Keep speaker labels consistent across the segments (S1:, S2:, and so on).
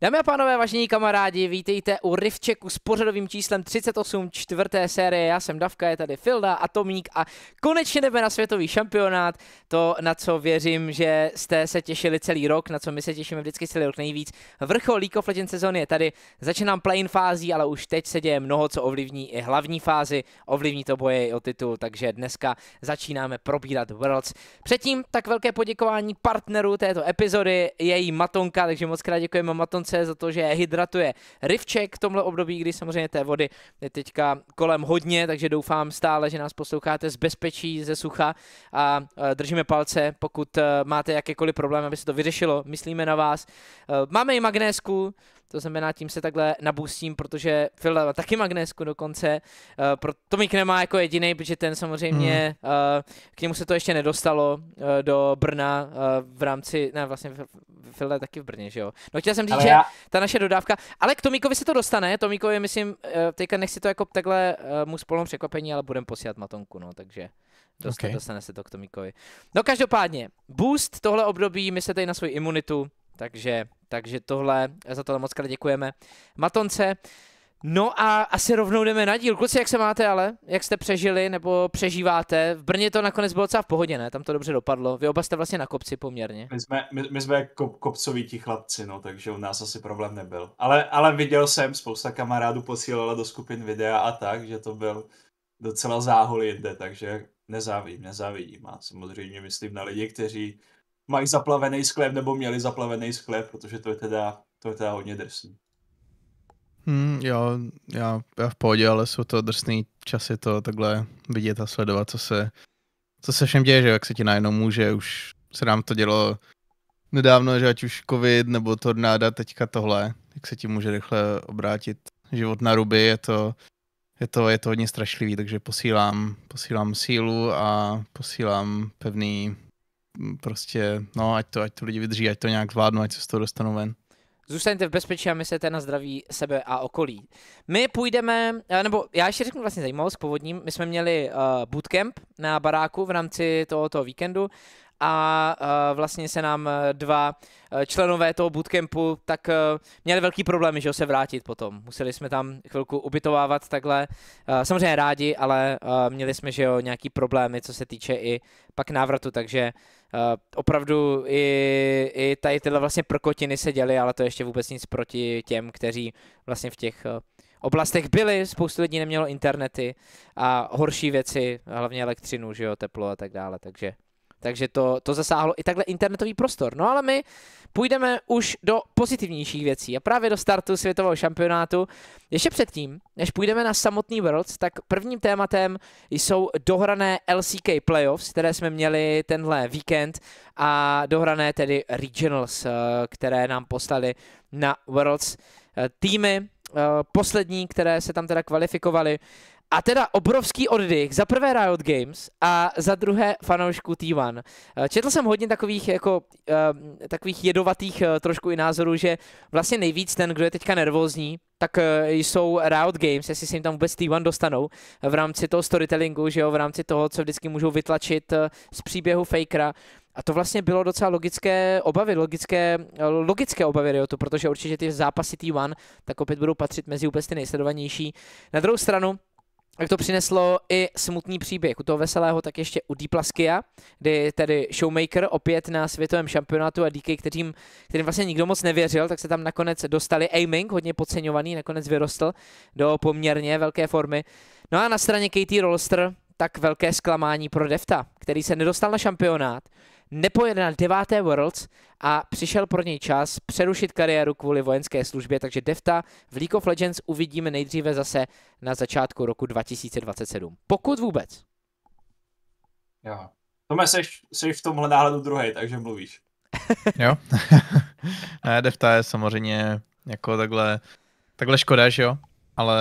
S1: Dámy a pánové, vážení kamarádi, vítejte u Rivčeku s pořadovým číslem 38 čtvrté série. Já jsem Davka, je tady Filda, Tomík a konečně jdeme na světový šampionát. To, na co věřím, že jste se těšili celý rok, na co my se těšíme vždycky celý rok nejvíc. Vrchol League of Legends sezóny je tady. Začínám plain fází, ale už teď se děje mnoho, co ovlivní i hlavní fázi. Ovlivní to boje i o titul, takže dneska začínáme probírat Worlds. Předtím tak velké poděkování partnerů této epizody, její Matonka, takže moc krát děkujeme Maton dokonce za to, že je hydratuje Rivček v tomhle období, kdy samozřejmě té vody je teďka kolem hodně, takže doufám stále, že nás posloucháte z bezpečí, ze sucha a e, držíme palce, pokud e, máte jakékoliv problémy, aby se to vyřešilo, myslíme na vás. E, máme i magnésku, to znamená, tím se takhle nabustím, protože Phil dává taky magnésku dokonce, uh, pro Tomík nemá jako jediný, protože ten samozřejmě, mm. uh, k němu se to ještě nedostalo uh, do Brna uh, v rámci, ne vlastně Phil je taky v Brně, že jo. No chtěl jsem říct, já... že ta naše dodávka, ale k Tomíkovi se to dostane, Tomíkovi myslím, uh, teďka nechci to jako takhle uh, mu spolu překvapení, ale budem posílat matonku, no, takže. Dostane, okay. dostane se to k Tomíkovi. No každopádně, boost tohle období, myslete i na svoji imunitu, takže, takže tohle, za tohle moc krát děkujeme. Matonce, No a asi rovnou jdeme na díl. Kluci, jak se máte ale? Jak jste přežili nebo přežíváte? V Brně to nakonec bylo docela v pohodě, ne? Tam to dobře dopadlo. Vy oba jste vlastně na kopci poměrně.
S2: My jsme, my, my jsme kop, kopcoví ti chlapci, no, takže u nás asi problém nebyl. Ale, ale viděl jsem, spousta kamarádů posílala do skupin videa a tak, že to byl docela záhol jinde, takže nezávidím, nezávidím. A samozřejmě myslím na lidi, kteří mají zaplavený sklep nebo měli zaplavený sklep, protože to je teda, to je teda hodně drsný.
S3: Hmm, jo, já, já v pohodě, ale jsou to drsný časy to takhle vidět a sledovat, co se, co se všem děje, že jak se ti najednou může, už se nám to dělo nedávno, že ať už covid nebo tornáda, teďka tohle, jak se ti může rychle obrátit život na ruby, je to, je to, je to hodně strašlivý, takže posílám, posílám sílu a posílám pevný prostě, no ať to, ať to lidi vydrží, ať to nějak zvládnu, ať se z toho dostanou ven.
S1: Zůstaňte v bezpečí a myslete na zdraví sebe a okolí. My půjdeme, eh, nebo já ještě řeknu vlastně zajímavost původním, my jsme měli uh, bootcamp na baráku v rámci tohoto víkendu a e, vlastně se nám e, dva e, členové toho bootcampu tak měli velký problém, že se vrátit potom. Museli jsme tam chvilku ubytovávat takhle. Samozřejmě rádi, ale měli jsme, že jo, nějaký problémy, co se týče i pak návratu, takže opravdu i, i tady tyhle vlastně prkotiny se děly, ale to ještě vůbec nic proti těm, kteří vlastně v těch oblastech byli, spoustu lidí nemělo internety a horší věci, hlavně elektřinu, že jo, teplo a tak dále, takže takže to, to zasáhlo i takhle internetový prostor. No ale my půjdeme už do pozitivnějších věcí a právě do startu světového šampionátu. Ještě předtím, než půjdeme na samotný Worlds, tak prvním tématem jsou dohrané LCK Playoffs, které jsme měli tenhle víkend a dohrané tedy Regionals, eh, které nám poslali na Worlds eh, týmy, eh, poslední, které se tam teda kvalifikovaly. A teda obrovský oddych, za prvé Riot Games a za druhé fanoušku T1. Eh, četl jsem hodně takových jako eh, takových jedovatých eh, trošku i názorů, že vlastně nejvíc ten, kdo je teďka nervózní, tak jsou Riot Games, jestli se jim tam vůbec T1 dostanou v rámci toho storytellingu, že jo, v rámci toho, co vždycky můžou vytlačit z příběhu Fakera. A to vlastně bylo docela logické obavy, logické, logické obavy Riotu, protože určitě ty zápasy T1 tak opět budou patřit mezi úplně ty nejsledovanější. Na druhou stranu, tak to přineslo i smutný příběh. U toho veselého tak ještě u Diplaskia, kdy tedy Showmaker opět na světovém šampionátu a díky kterým, kterým vlastně nikdo moc nevěřil, tak se tam nakonec dostali aiming, hodně podceňovaný, nakonec vyrostl do poměrně velké formy. No a na straně KT Rolster tak velké zklamání pro Defta, který se nedostal na šampionát nepojede na deváté Worlds a přišel pro něj čas přerušit kariéru kvůli vojenské službě, takže Defta v League of Legends uvidíme nejdříve zase na začátku roku 2027. Pokud vůbec.
S2: Jo. Tome, seš, seš v tomhle náhledu druhý, takže mluvíš.
S3: jo. ne, Defta je samozřejmě jako takhle, takhle škoda, že jo? Ale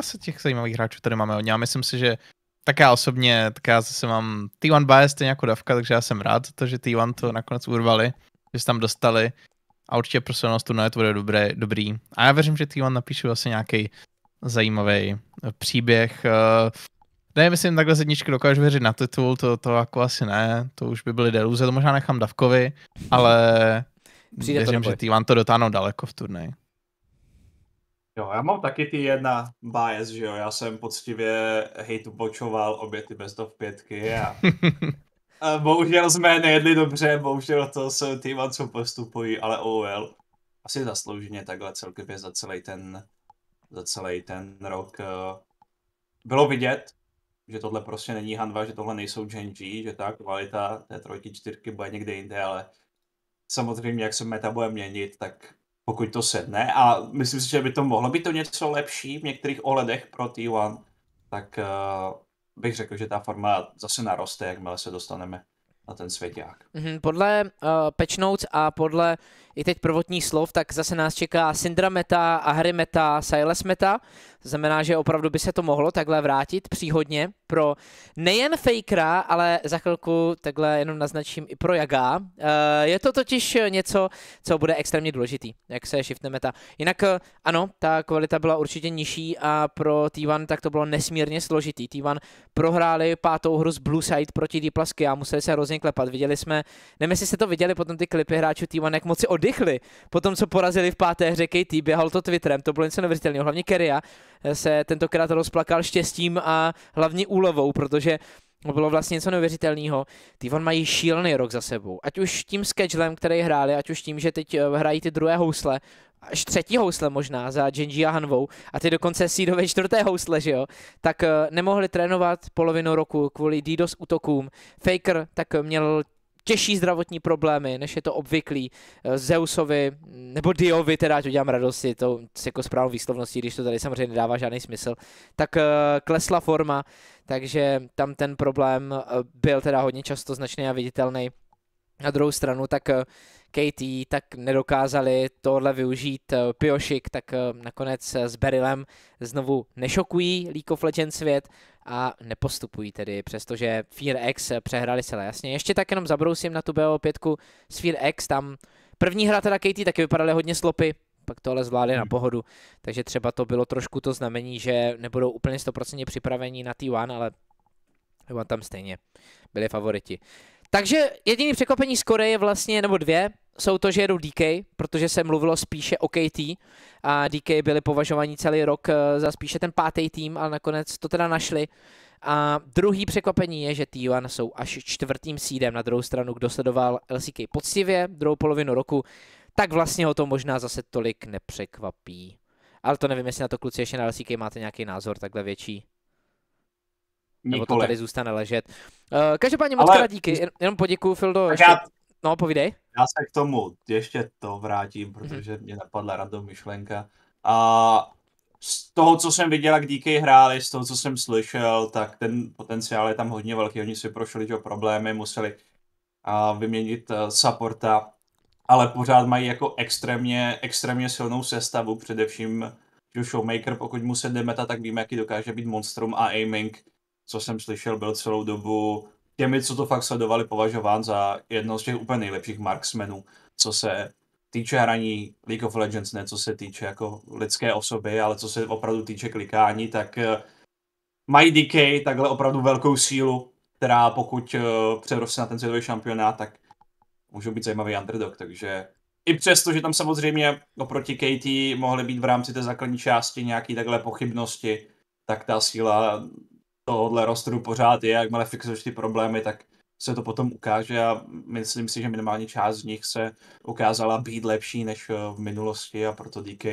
S3: se těch zajímavých hráčů tady máme hodně. Já myslím si, že tak já osobně, tak já zase mám T1 bias, stejně jako Davka, takže já jsem rád to, že T1 to nakonec urvali, že se tam dostali a určitě pro silnost turnaje to bude dobré, dobrý. A já věřím, že T1 napíšu asi nějaký zajímavý eh, příběh. Eh, ne, myslím, takhle z jedničky dokážu věřit na titul, to, to jako asi ne, to už by byly deluze, to možná nechám Davkovi, ale Přijde věřím, že T1 to dotáhnou daleko v turnaji.
S2: Jo, já mám taky ty jedna bias, že jo, já jsem poctivě hatebočoval obě ty best of pětky a, a bohužel jsme nejedli dobře, bohužel to jsou týma, co postupují, ale well. asi zaslouženě takhle celkově za celý ten, za celý ten rok. Eh, bylo vidět, že tohle prostě není hanva, že tohle nejsou Gen G, že ta kvalita té trojky, čtyřky bude někde jinde, ale samozřejmě, jak se meta bude měnit, tak pokud to sedne. A myslím si, že by to mohlo být to něco lepší v některých ohledech pro T1, tak uh, bych řekl, že ta forma zase naroste, jakmile se dostaneme na ten světák.
S1: Mhm, podle uh, Patch Notes a podle i teď prvotní slov, tak zase nás čeká Syndra Meta, Ahry Meta, Silas Meta. To znamená, že opravdu by se to mohlo takhle vrátit příhodně pro nejen Fakera, ale za chvilku takhle jenom naznačím i pro Jaga. Eh, je to totiž něco, co bude extrémně důležitý, jak se shiftne meta. Jinak eh, ano, ta kvalita byla určitě nižší a pro T1 tak to bylo nesmírně složitý. T1 prohráli pátou hru z Blue Side proti Deep a museli se hrozně klepat. Viděli jsme, nevím, jestli jste to viděli potom ty klipy hráčů T1, jak moc si od oddychli. Potom, co porazili v páté hře KT, běhal to Twitterem, to bylo něco neuvěřitelného. Hlavně Keria eh, se tentokrát rozplakal štěstím a hlavně úlovou, protože bylo vlastně něco neuvěřitelného. Ty von mají šílený rok za sebou. Ať už tím schedulem, který hráli, ať už tím, že teď eh, hrají ty druhé housle, až třetí housle možná za Genji a Hanvou a ty dokonce sídové čtvrté housle, že jo, tak eh, nemohli trénovat polovinu roku kvůli DDoS útokům. Faker tak měl těžší zdravotní problémy, než je to obvyklý. Eh, Zeusovi nebo Diovi, teda ať udělám radosti, to s jako správnou výslovností, když to tady samozřejmě nedává žádný smysl, tak eh, klesla forma, takže tam ten problém eh, byl teda hodně často značný a viditelný. Na druhou stranu, tak KT, tak nedokázali tohle využít eh, Piošik, tak eh, nakonec eh, s Berilem znovu nešokují League of Legends svět a nepostupují tedy, přestože X přehrali celé jasně. Ještě tak jenom zabrousím na tu BO5 s X, tam první hra teda KT taky vypadaly hodně slopy, pak to ale zvládli na hmm. pohodu, takže třeba to bylo trošku to znamení, že nebudou úplně 100% připravení na T1, ale tam stejně byli favoriti. Takže jediný překvapení z Koreje vlastně, nebo dvě, jsou to, že jedu DK, protože se mluvilo spíše o KT a DK byli považovaní celý rok eh, za spíše ten pátý tým, ale nakonec to teda našli. A druhý překvapení je, že T1 jsou až čtvrtým sídem. Na druhou stranu, kdo sledoval LCK poctivě druhou polovinu roku, tak vlastně ho to možná zase tolik nepřekvapí. Ale to nevím, jestli na to kluci ještě na LCK máte nějaký názor takhle větší. Nikoli. Nebo to tady zůstane ležet. Uh, každopádně moc Ale... díky, Jen, jenom poděkuju Fildo. Ještě. Já No, povídej.
S2: Já se k tomu ještě to vrátím, mhm. protože mě napadla random myšlenka. A z toho, co jsem viděl, jak DK hráli, z toho, co jsem slyšel, tak ten potenciál je tam hodně velký. Oni si prošli že problémy, museli a, vyměnit a, eh, supporta, ale pořád mají jako extrémně, extrémně silnou sestavu, především že Showmaker, pokud mu se demeta, tak víme, jaký dokáže být monstrum a aiming, co jsem slyšel, byl celou dobu těmi, co to fakt sledovali, považován za jedno z těch úplně nejlepších marksmenů, co se týče hraní League of Legends, ne co se týče jako lidské osoby, ale co se opravdu týče klikání, tak eh, mají DK takhle opravdu velkou sílu, která pokud eh, přeroste na ten světový šampionát, tak můžou být zajímavý underdog, takže i přesto, že tam samozřejmě oproti KT mohly být v rámci té základní části nějaké takhle pochybnosti, tak ta síla tohohle rostru pořád je, jakmile fixuješ ty problémy, tak se to potom ukáže a myslím si, že minimálně část z nich se ukázala být lepší než eh, v minulosti a proto DK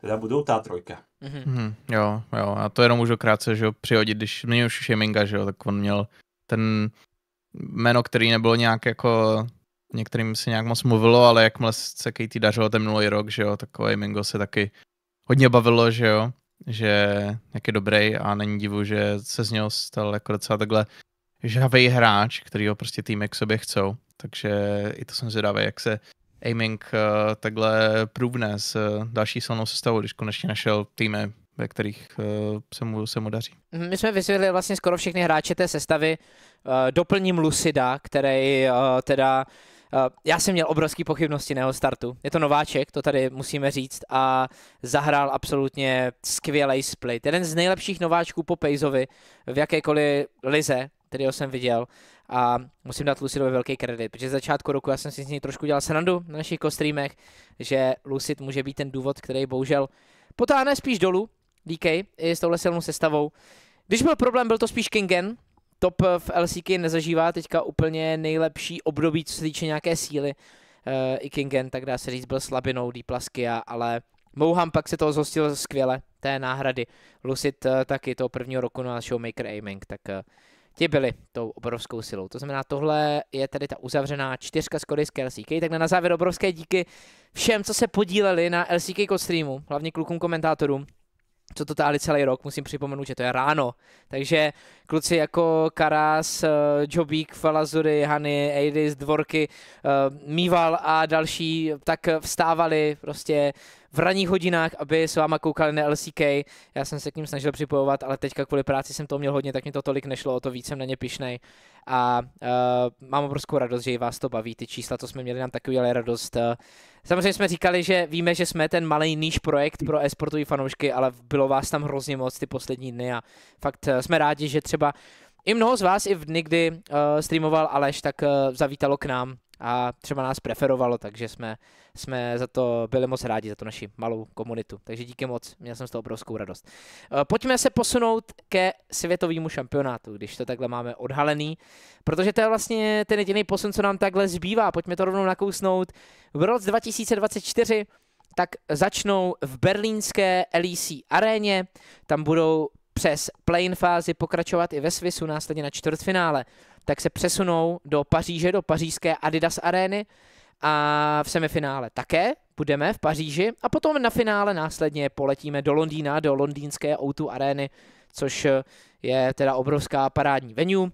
S2: teda budou ta trojka.
S3: Mm-hmm. Jo, jo, a to jenom můžu krátce, že přihodit, když měl už Sheminga, že jo, tak on měl ten jméno, který nebylo nějak jako některým se nějak moc mluvilo, ale jakmile se KT dařilo ten minulý rok, že jo, takový Mingo se taky hodně bavilo, že jo že jak je dobrý a není divu, že se z něho stal jako docela takhle žavej hráč, který ho prostě týmy k sobě chcou. Takže i to jsem zvědavý, jak se Aiming uh, takhle průvne s uh, další silnou sestavou, když konečně našel týmy, ve kterých uh, se, mu, se mu daří.
S1: Mhm, my jsme vysvětlili vlastně skoro všechny hráče té sestavy. Uh, doplním Lucida, který uh, teda uh, Eh, já jsem měl obrovské pochybnosti na jeho startu. Je to nováček, to tady musíme říct, a zahrál absolutně skvělý split. Jeden z nejlepších nováčků po Pejzovi v jakékoliv lize, který jsem viděl. A musím dát Lucidovi velký kredit, protože z začátku roku já jsem si s ní trošku dělal srandu na našich kostrýmech, že Lucid může být ten důvod, který bohužel potáhne spíš dolů, DK, i s touhle silnou sestavou. Když byl problém, byl to spíš Kingen, top eh, v LCK nezažívá teďka úplně nejlepší období, co se týče nějaké síly. Uh, I Kingen, tak dá se říct, byl slabinou a ale Mouham pak se toho zhostil skvěle, té náhrady. Lucid uh, taky toho prvního roku na našeho Maker Aiming, tak uh, ti byli tou obrovskou silou. To znamená, tohle je tady ta uzavřená čtyřka z korejské LCK. Tak na závěr obrovské díky všem, co se podíleli na LCK streamu, hlavně klukům komentátorům co to táhli celý rok, musím připomenout, že to je ráno. Takže kluci jako Karas, eh, Jobík, Falazury, Hany, Eidis, Dvorky, eh, Mýval a další, tak vstávali prostě v ranních hodinách, aby s váma koukali na LCK. Já jsem se k ním snažil připojovat, ale teďka kvůli práci jsem to měl hodně, tak mi to tolik nešlo, o to víc jsem na ně pišnej. A uh, mám obrovskou radost, že i vás to baví, ty čísla, co jsme měli, nám taky udělali radost. Uh, Samozřejmě jsme říkali, že víme, že jsme ten malý níž projekt pro e-sportový fanoušky, ale bylo vás tam hrozně moc ty poslední dny a fakt eh, jsme rádi, že třeba i mnoho z vás i v dny, kdy uh, streamoval Aleš, tak uh, zavítalo k nám a třeba nás preferovalo, takže jsme, jsme za to byli moc rádi, za to naši malou komunitu. Takže díky moc, měl jsem z toho obrovskou radost. Eh, pojďme se posunout ke světovému šampionátu, když to takhle máme odhalený, protože to je vlastně ten jediný posun, co nám takhle zbývá. Pojďme to rovnou nakousnout. V roce 2024 tak začnou v berlínské LEC aréně, tam budou přes play fázi pokračovat i ve Swissu, následně na čtvrtfinále tak se přesunou do Paříže, do pařížské Adidas areny a v semifinále také budeme v Paříži a potom na finále následně poletíme do Londýna, do londýnské O2 areny, což eh, je teda obrovská parádní venue.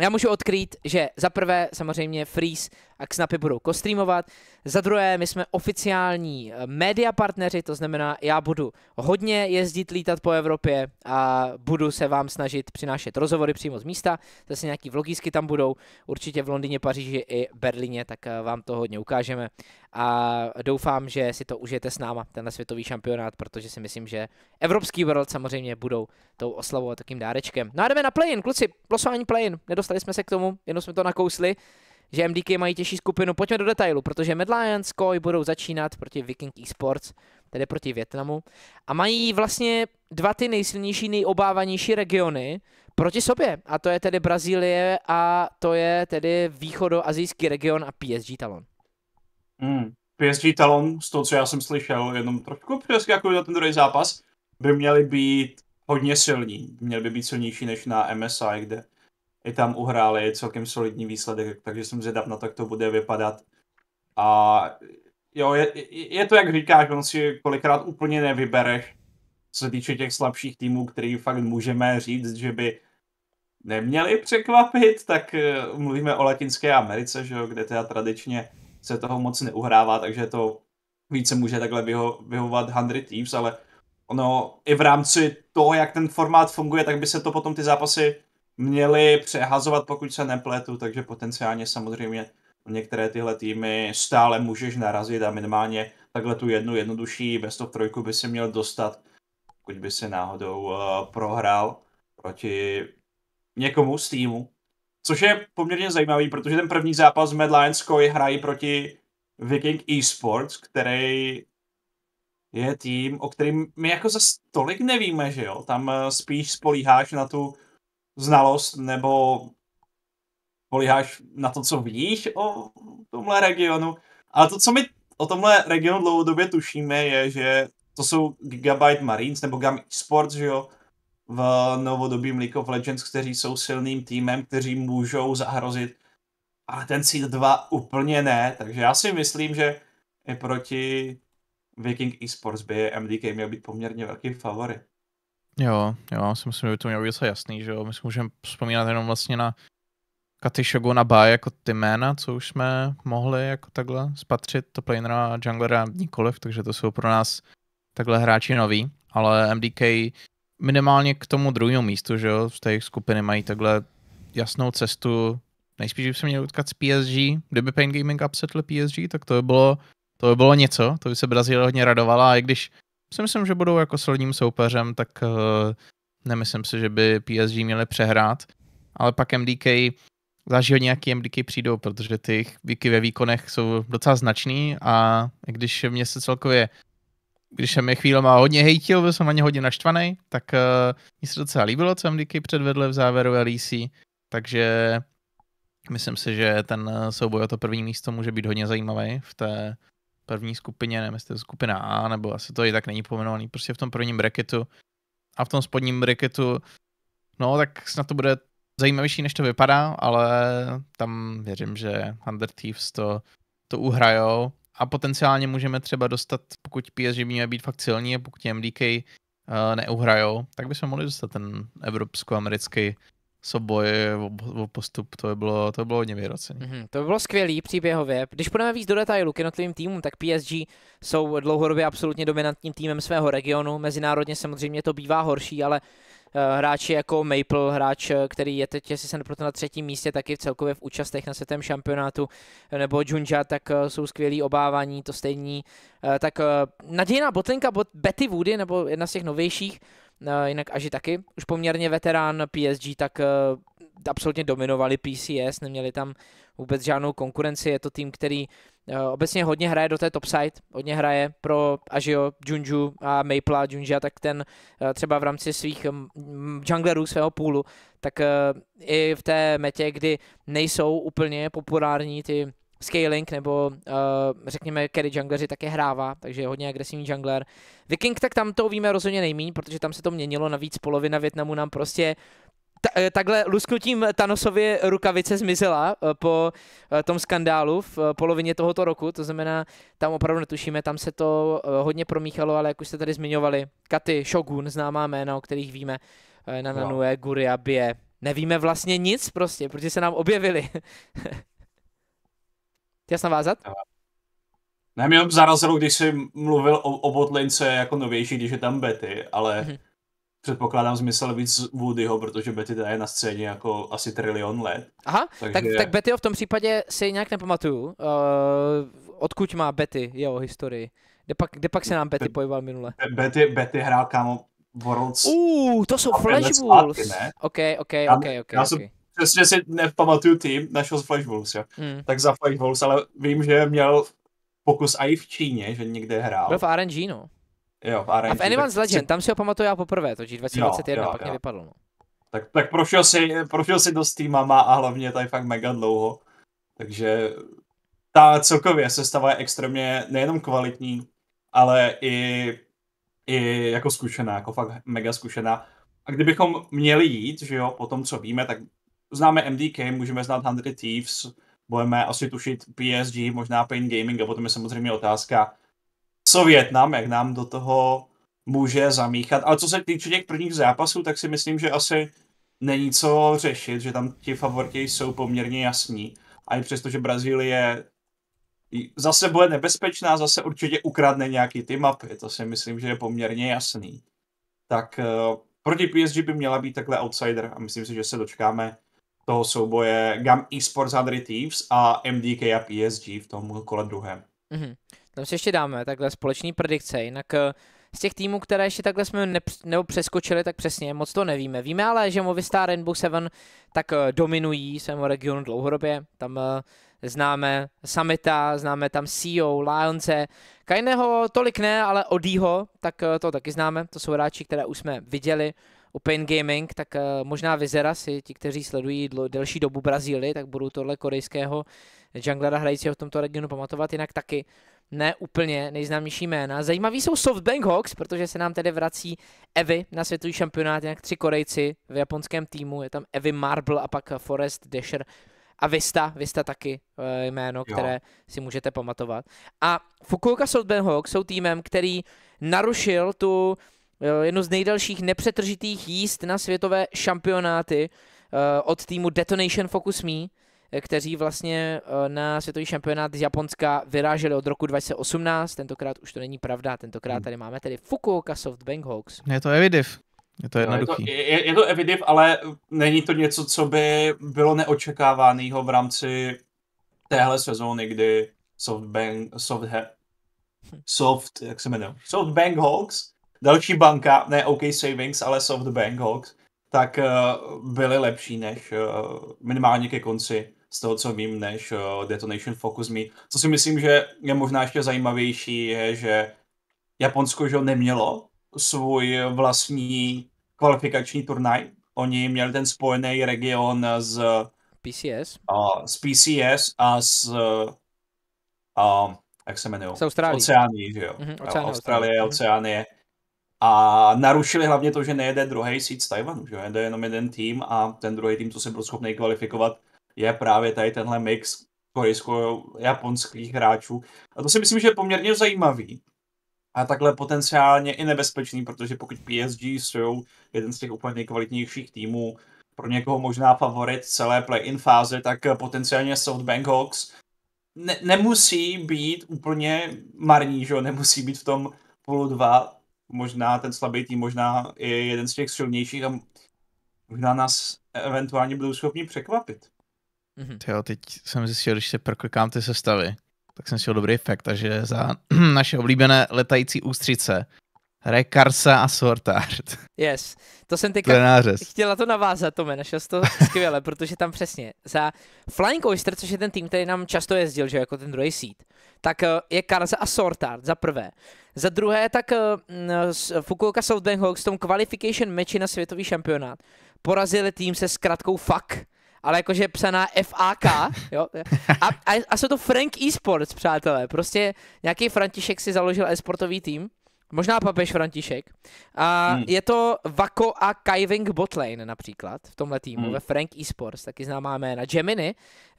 S1: Já můžu odkrýt, že za prvé samozřejmě Freeze a snapy budou kostreamovat. Za druhé, my jsme oficiální eh, média partneři, to znamená, já budu hodně jezdit, lítat po Evropě a budu se vám snažit přinášet rozhovory přímo z místa. Zase nějaký vlogísky tam budou, určitě v Londýně, Paříži i Berlíně, tak eh, vám to hodně ukážeme. A doufám, že si to užijete s náma, tenhle světový šampionát, protože si myslím, že Evropský World samozřejmě budou tou oslavou a takým dárečkem. No a jdeme na play-in, kluci, losování play-in. Nedostali jsme se k tomu, jenom jsme to nakousli že MDK mají těžší skupinu. Pojďme do detailu, protože Mad Lions, Koi budou začínat proti Viking Esports, tedy proti Větnamu. A mají vlastně dva ty nejsilnější, nejobávanější regiony proti sobě. A to je tedy Brazílie a to je tedy východoazijský region a PSG Talon.
S2: Hmm. PSG Talon, z toho, co já jsem slyšel, jenom trošku přeskakuju jako na ten druhý zápas, by měli být hodně silní. Měli by být silnější než na MSI, kde i tam uhráli celkem solidní výsledek, takže jsem zvědav na to, jak to bude vypadat. A jo, je, je to jak říkáš, on si kolikrát úplně nevybereš, co se týče těch slabších týmů, který fakt můžeme říct, že by neměli překvapit, tak eh, mluvíme o Latinské Americe, že jo, kde teda tradičně se toho moc neuhrává, takže to více může takhle vyho- vyhovovat 100 Thieves, ale ono i v rámci toho, jak ten formát funguje, tak by se to potom ty zápasy měli přehazovat, pokud se nepletu, takže potenciálně samozřejmě některé tyhle týmy stále můžeš narazit a minimálně takhle tu jednu jednodušší bez top trojku by si měl dostat, pokud by se náhodou uh, prohrál proti někomu z týmu. Což je poměrně zajímavý, protože ten první zápas Mad Lions Koi hrají proti Viking Esports, který je tým, o kterým my jako za tolik nevíme, že jo? Tam eh, spíš spolíháš na tu znalost nebo poliháš na to, co víš o tomhle regionu. Ale to, co my o tomhle regionu dlouhodobě tušíme, je, že to jsou Gigabyte Marines nebo Gam Esports, že jo, v novodobým League of Legends, kteří jsou silným týmem, kteří můžou zahrozit, ale ten Seed 2 úplně ne, takže já si myslím, že i proti Viking Esports by MDK měl být poměrně velký favorit.
S3: Jo, jo, si myslím, že by to mělo být jasný, že jo. My si můžeme vzpomínat jenom vlastně na Katy na a Bai jako ty jména, co už jsme mohli jako takhle spatřit, to Plainera a junglera nikoliv, takže to jsou pro nás takhle hráči noví, ale MDK minimálně k tomu druhému místu, že jo, z té skupiny mají takhle jasnou cestu, nejspíš by se měli utkat s PSG, kdyby Pain Gaming upsetl PSG, tak to by bylo, to by bylo něco, to by se Brazil hodně radovala a i když si myslím, že budou jako solidním soupeřem, tak uh, nemyslím si, že by PSG měli přehrát. Ale pak MDK, záží hodně, jaký MDK přijdou, protože ty výky ve výkonech jsou docela značný a když mě se celkově když jsem je má hodně hejtil, byl jsem na ně hodně naštvaný, tak uh, eh, mi se docela líbilo, co MDK předvedl v závěru LEC, takže myslím si, že ten eh, souboj o to první místo může být hodně zajímavý v té první skupině, nevím, jestli to je skupina A, nebo asi to i tak není pomenovaný, prostě v tom prvním bracketu a v tom spodním bracketu, no tak snad to bude zajímavější, než to vypadá, ale tam věřím, že Under Thieves to, to uhrajou a potenciálně můžeme třeba dostat, pokud PSG měme být fakt silní a pokud MDK uh, eh, neuhrajou, tak bychom mohli dostat ten evropsko-americký Soboj o, o postup, to bylo, to bylo hodně vyrocený. Mm-hmm,
S1: to bylo skvělý příběhově. Když půjdeme víc do detailu k jednotlivým týmům, tak PSG jsou dlouhodobě absolutně dominantním týmem svého regionu. Mezinárodně samozřejmě to bývá horší, ale eh, hráči jako Maple, hráč, eh, který je teď, jestli se nepletu, na třetím místě, taky v celkově v účastech na světém šampionátu, eh, nebo Junja, tak jsou skvělí obávání, to stejní. Tak nadějná botlinka Betty Woody, nebo jedna z těch novějších, Eh, jinak Aži taky, už poměrně veterán PSG, tak eh, absolutně dominovali PCS, neměli tam vůbec žádnou konkurenci, je to tým, který eh, obecně hodně hraje do té side, hodně hraje pro Ažio, Junju a Maple Junja, tak ten třeba v rámci svých mm, mm, junglerů svého půlu, tak i v té metě, kdy nejsou úplně populární ty scaling, nebo uh, řekněme carry jungleři také hrává, takže je hodně agresivní jungler. Viking tak tam to víme rozhodně nejmíň, protože tam se to měnilo, navíc polovina Větnamu nám prostě ta, eh, takhle lusknutím Thanosově rukavice zmizela eh, po tom skandálu v polovině tohoto roku, to znamená, tam opravdu netušíme, tam se to hodně promíchalo, ale jak už jste tady zmiňovali, Katy, Shogun, známá jména, o kterých víme, Nananue, Guria, Bie, nevíme vlastně nic prostě, protože se nám objevili. Chtěl jsi navázat?
S2: Ne, mě zarazilo, když jsi mluvil o, o Botlince jako novější, když je tam Betty, ale mm-hmm. předpokládám zmysel víc Woodyho, protože Betty tady je na scéně jako asi trilion let. Aha, takže... tak, tak
S1: Betty v tom případě si nějak nepamatuju. Uh, odkud má Betty jeho historii? Kde pak, kde pak se
S2: nám Betty Be- minule? Betty, Betty hrál kámo Worlds. Uh, to jsou Flash Wolves. Ok, ok, ok, ok. Já okay přesně si nepamatuju tým, našel z Wolves, jo. Hmm. Tak za Wolves, ale vím, že měl pokus i v Číně, že někde hrál. Byl
S1: v RNG, no.
S2: Jo, v RNG. A v Anyone's Legend,
S1: tam si ho pamatuju já poprvé, to 2021, jo, jo, pak jo. mě vypadlo, no.
S2: Tak, tak prošel si, prošel si dost týmama a hlavně tady fakt mega dlouho. Takže ta celkově se je extrémně nejenom kvalitní, ale i, i jako zkušená, jako fakt mega zkušená. A kdybychom měli jít, že jo, po tom, co víme, tak známe MDK, můžeme znát 100 Thieves, budeme asi tušit PSG, možná Pain Gaming a potom je samozřejmě otázka, co Vietnam, jak nám do toho může zamíchat. Ale co se týče těch prvních zápasů, tak si myslím, že asi není co řešit, že tam ti favoriti jsou poměrně jasní. A i přesto, že Brazílie zase bude nebezpečná, zase určitě ukradne nějaký ty mapy, to si myslím, že je poměrně jasný. Tak uh, proti PSG by měla být takhle outsider a myslím si, že se dočkáme toho souboje GAM eSports Hungry Thieves a MDK a PSG v tom kole druhém.
S1: Mm-hmm. Tam si ještě dáme takhle společný predikce, jinak eh, z těch týmů, které ještě takhle jsme ne, nebo přeskočili, tak přesně moc to nevíme. Víme ale, že Movistar Rainbow Seven tak eh, dominují svému regionu dlouhodobě. Tam eh, známe Samita, známe tam CEO, Lionce, kajného tolik ne, ale Odího, tak to taky známe. To jsou hráči, které už jsme viděli Open Gaming, tak eh, možná Vizera si, ti, kteří sledují delší dobu Brazílii, tak budou tohle korejského junglera hrajícího v tomto regionu pamatovat, jinak taky ne úplně nejznámější jména. Zajímavý jsou Softbank Hawks, protože se nám tedy vrací Evy na světový šampionát, jinak tři Korejci v japonském týmu, je tam Evy Marble a pak Forest Desher a Vista, Vista taky eh, jméno, které jo. si můžete pamatovat. A Fukuoka Softbank Hawks jsou týmem, který narušil tu Eh, jednu z nejdelších nepřetržitých jíst na světové šampionáty eh, od týmu Detonation Focus Me, eh, kteří vlastně na světový šampionát z Japonska vyráželi od roku 2018. Tentokrát už to není pravda, tentokrát hmm. tady máme tedy Fukuoka Softbank Hawks.
S3: Je to Evidiv. Je to jednoduchý. No,
S2: je, to, je, je to Evidiv, ale není to něco, co by bylo neočekávaného v rámci téhle sezóny, kdy Softbank, soft, hm. soft, jak se jmenuje, Softbank Hawks další banka, ne OK Savings, ale SoftBank Hawks, tak uh, byly lepší než uh, minimálně ke konci z toho, co vím, než uh, Detonation Focus Me. Co si myslím, že je možná ještě zajímavější, je, že Japonsko že nemělo svůj vlastní kvalifikační turnaj. Oni měli ten spojený region z PCS, uh, z PCS a z uh, jak se jmenuje? Oceánie, že jo? Mm-hmm, Oceánie, Austrálie. Oceánie. Mm-hmm. A narušili hlavně to, že nejede druhý seed z Tajvanu, že jede jenom jeden tým a ten druhý tým, co se byl schopný kvalifikovat, je právě tady tenhle mix korejsko-japonských hráčů. A to si myslím, že je poměrně zajímavý. A takhle potenciálně i nebezpečný, protože pokud PSG jsou jeden z těch úplně nejkvalitnějších týmů, pro někoho možná favorit celé play-in fáze, tak potenciálně Bank Hawks ne- nemusí být úplně marní, že jo? nemusí být v tom půl dva možná ten slabý tým, možná je jeden z těch silnějších a možná nás eventuálně budou schopni překvapit.
S3: Mm-hmm. Jo, teď jsem zjistil, když se proklikám ty sestavy, tak jsem si dobrý efekt, takže za naše oblíbené letající ústřice hraje Karsa a Sortard.
S1: Yes, to jsem teďka Trenářez. chtěla to navázat, Tome, našel to skvěle, protože tam přesně za Flying Oyster, což je ten tým, který nám často jezdil, že jako ten druhý seed, tak eh, je Karsa a Sortard za prvé. Za druhé, tak uh, Fukuoka Southbank Hawks v tom qualification meči na světový šampionát porazili tým se zkratkou FAK, ale jakože psaná FAK, jo? A, a, a jsou to Frank Esports, přátelé, prostě nějaký František si založil e-sportový tým, možná papež František. A hmm. je to Vako a Kaiving Botlane například v tomhle týmu, hmm. ve Frank Esports, taky známá jména. Gemini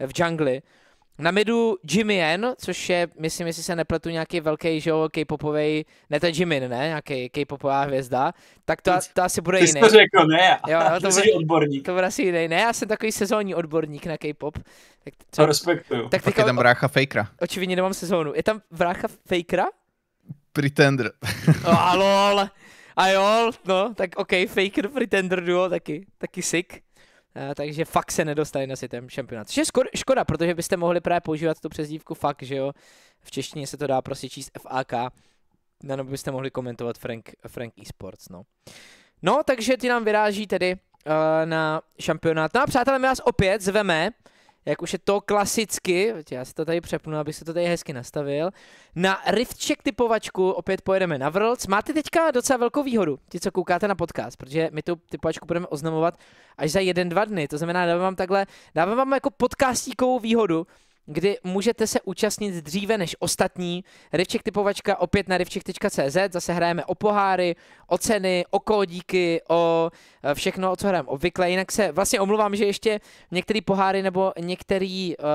S1: v jungli, na midu Jimmy N, což je, myslím, jestli se nepletu, nějaký velký, že jo, K-popovej, ne ten Jimmy, ne, nějaký K-popová hvězda, tak to, to asi bude Ty jiný. Ty jsi to řekl, ne, jo, jo, to, bude, odborník. to bude asi jiný, ne, já jsem takový sezónní odborník na K-pop.
S2: Tak, co? To respektuju.
S3: Tak teďka, je tam brácha Fakera.
S1: Očividně nemám sezónu. Je tam brácha Fakera? Pretender. oh, A jo, no, tak OK, Faker, Pretender duo, taky, taky sick. Eh, takže fakt se nedostali na světem šampionát. Což je škoda, škoda, protože byste mohli právě používat tu přezdívku fakt, že jo. V češtině se to dá prostě číst FAK. Na no, byste mohli komentovat Frank, Frank eSports, no. No, takže ty nám vyráží tedy uh, na šampionát. No a přátelé, my vás opět zveme jak už je to klasicky, já si to tady přepnu, abych se to tady hezky nastavil. Na Riftcheck typovačku opět pojedeme na Vrlc. Máte teďka docela velkou výhodu, ti, co koukáte na podcast, protože my tu typovačku budeme oznamovat až za jeden, dva dny. To znamená, dávám vám takhle, dávám vám jako podcastíkovou výhodu, kdy můžete se účastnit dříve než ostatní. Rivček typovačka opět na rivček.cz, zase hrajeme o poháry, o ceny, o kódíky, o e, všechno, o co hrajeme obvykle. Jinak se vlastně omluvám, že ještě některé poháry nebo některé uh,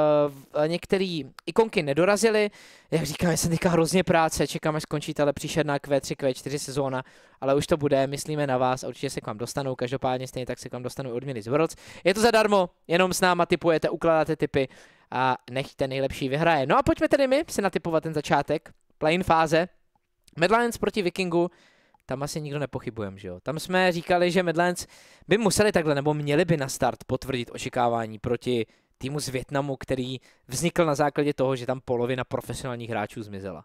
S1: e, e, některý ikonky nedorazily. Jak říkám, jsem teďka hrozně práce, čekám, až skončí tahle příšerná Q3, Q4 sezóna, ale už to bude, myslíme na vás a určitě se k vám dostanou. Každopádně stejně tak se k vám dostanou odměny z Worlds. Je to zadarmo, jenom s náma typujete, ukládáte typy a nech ten nejlepší vyhraje. No a pojďme tedy my si natypovat ten začátek. Plain fáze. Medlands proti Vikingu. Tam asi nikdo nepochybujem, že jo? Tam jsme říkali, že Medlands by museli takhle, nebo měli by na start potvrdit očekávání proti týmu z Větnamu, který vznikl
S2: na základě toho, že tam polovina profesionálních hráčů zmizela.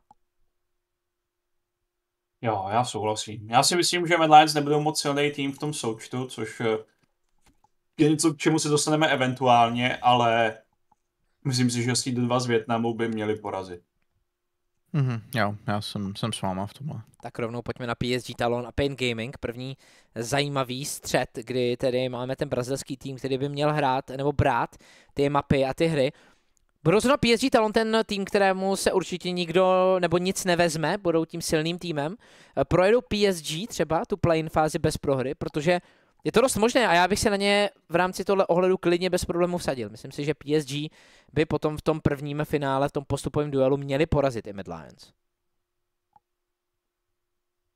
S2: Jo, já souhlasím. Já si myslím, že Mad Lions nebudou moc silný tým v tom součtu, což je něco, k čemu se dostaneme eventuálně, ale Myslím si, že asi dva z Větnamu by měli porazit.
S3: Mhm, jo, já jsem, jsem s váma v tomhle.
S1: Tak rovnou pojďme na PSG Talon a Pain Gaming. První zajímavý střed, kdy tedy máme ten brazilský tým, který by měl hrát nebo brát ty mapy a ty hry. Budou na PSG Talon ten tým, kterému se určitě nikdo nebo nic nevezme, budou tím silným týmem. Projedou PSG třeba tu play-in fázi bez prohry, protože je to dost možné a já bych se na ně v rámci tohle ohledu klidně bez problémů vsadil. Myslím si, že PSG by potom v tom prvním finále, v tom postupovém duelu měli porazit i Mid Lions.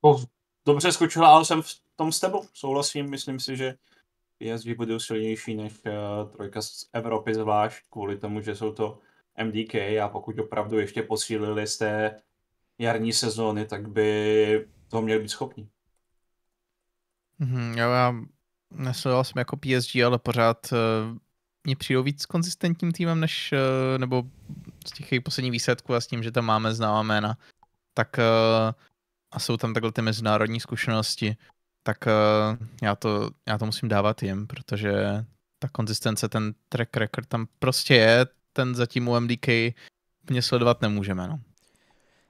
S2: Oh, dobře skočila, ale jsem v tom s tebou. Souhlasím, myslím si, že PSG budou silnější než uh, trojka z Evropy, zvlášť kvůli tomu, že jsou to MDK a pokud opravdu ještě posílili z té jarní sezóny, tak by to měli být schopni.
S3: Mm-hmm, já Nesledoval jsem jako PSG, ale pořád uh, eh, mě přijdou víc konzistentním týmem, než, uh, nebo z těch jejich posledních výsledků a s tím, že tam máme známá jména, tak uh, a jsou tam takhle ty mezinárodní zkušenosti, tak uh, já, to, já to musím dávat jim, protože ta konzistence, ten track record tam prostě je, ten zatím u MDK mě sledovat nemůžeme, no.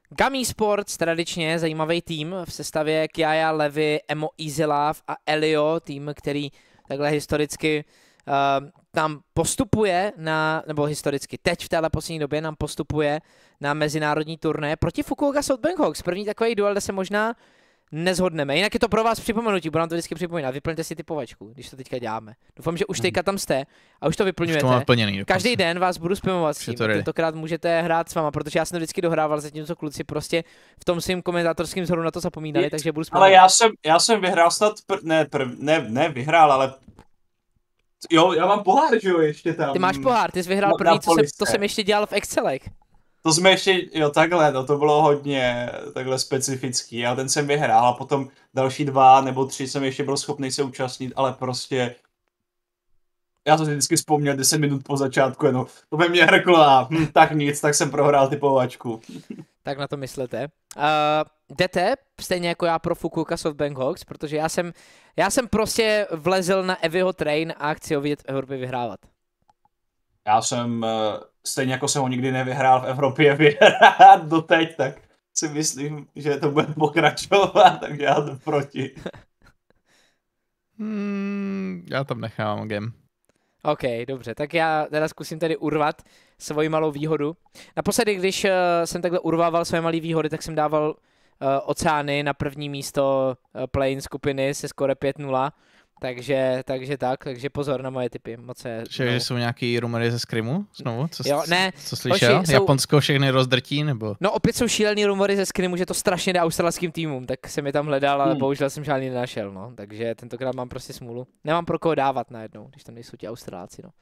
S1: Gummy Sports, tradičně zajímavý tým v sestavě Kiaja, Levy, Emo Easy Love a Elio, tým, který takhle historicky uh, tam postupuje na, nebo historicky teď v téhle poslední době nám postupuje na mezinárodní turné proti Fukuoka South Bank Hawks. První takový duel, kde se možná uh, nezhodneme. Jinak je to pro vás připomenutí, budu nám to vždycky připomínat. Vyplňte si typovačku, když to teďka děláme. Doufám, že už mhm. teďka tam jste a už to vyplňujete. Už to plněný, Každý den vás budu spamovat s tím. Tentokrát můžete hrát s váma, protože já jsem to vždycky dohrával, zatímco kluci prostě v tom svým komentátorském zhoru na to zapomínali, je, takže budu spamovat. Ale
S2: já jsem, já jsem vyhrál snad, pr- ne, pr- ne, ne, vyhrál, ale Jo, já mám pohár, že jo, ještě tam. Ty máš pohár, ty jsi vyhrál první, co jsem, to jsem
S1: ještě dělal v Excelech
S2: to jsme ještě, jo takhle, no to bylo hodně takhle specifický, a ten jsem vyhrál a potom další dva nebo tři jsem ještě byl schopný se účastnit, ale prostě já to si vždycky vzpomněl 10 minut po začátku, jenom to by mě hrklo a hm, tak nic, tak jsem prohrál typovačku.
S1: tak na to myslete. Uh, jdete stejně jako já pro Fukuoka Softbank Hawks, protože já jsem, já jsem prostě vlezl na Eviho
S2: train a chci ho vidět Evropy vyhrávat. Já jsem uh stejně jako se ho nikdy nevyhrál v Evropě vyhrát doteď, tak si myslím, že to bude pokračovat,
S3: takže já jdu proti. Hmm, já tam nechám game.
S1: OK, dobře, tak já teda zkusím tedy urvat svoji malou výhodu. Naposledy, když uh, jsem takhle urvával své malé výhody, tak jsem dával uh, oceány na první místo uh, eh, play skupiny se skore 5-0 takže, takže tak, takže pozor na moje typy. Moc je,
S3: že no. jsou nějaký rumory ze Skrimu znovu? Co, jo, ne. Co slyšel? Oči, jsou... všechny rozdrtí? Nebo?
S1: No opět jsou šílený rumory ze Skrimu, že to strašně jde australským týmům, tak jsem je tam hledal, ale hmm. bohužel jsem žádný nenašel, no. Takže tentokrát mám prostě smůlu. Nemám pro koho dávat najednou, když tam nejsou ti Australáci. no. Um,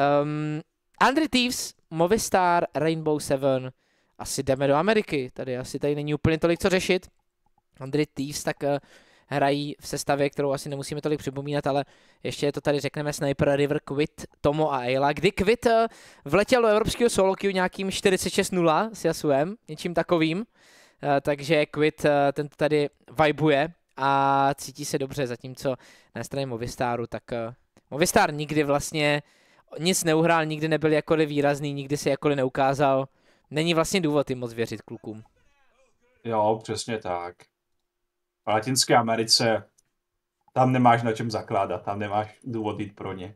S1: ehm, Andre Thieves, Movistar, Rainbow Seven, asi jdeme do Ameriky, tady asi tady není úplně tolik co řešit. Andre Thieves, tak uh, hrají v sestavě, kterou asi nemusíme tolik připomínat, ale ještě to tady řekneme Sniper, River, Quit, Tomo a Ayla, kdy Quit eh, vletěl do evropského solo queue nějakým 46-0 s Yasuem, něčím takovým, eh, takže Quit eh, ten tady vibuje a cítí se dobře, zatímco na straně Movistaru, tak Movistar nikdy vlastně nic neuhrál, nikdy nebyl jakkoliv výrazný, nikdy se jakkoliv neukázal. Není vlastně důvod jim moc věřit
S2: klukům. Jo, přesně tak v Latinské Americe tam nemáš na čem zakládat, tam nemáš důvod jít pro ně.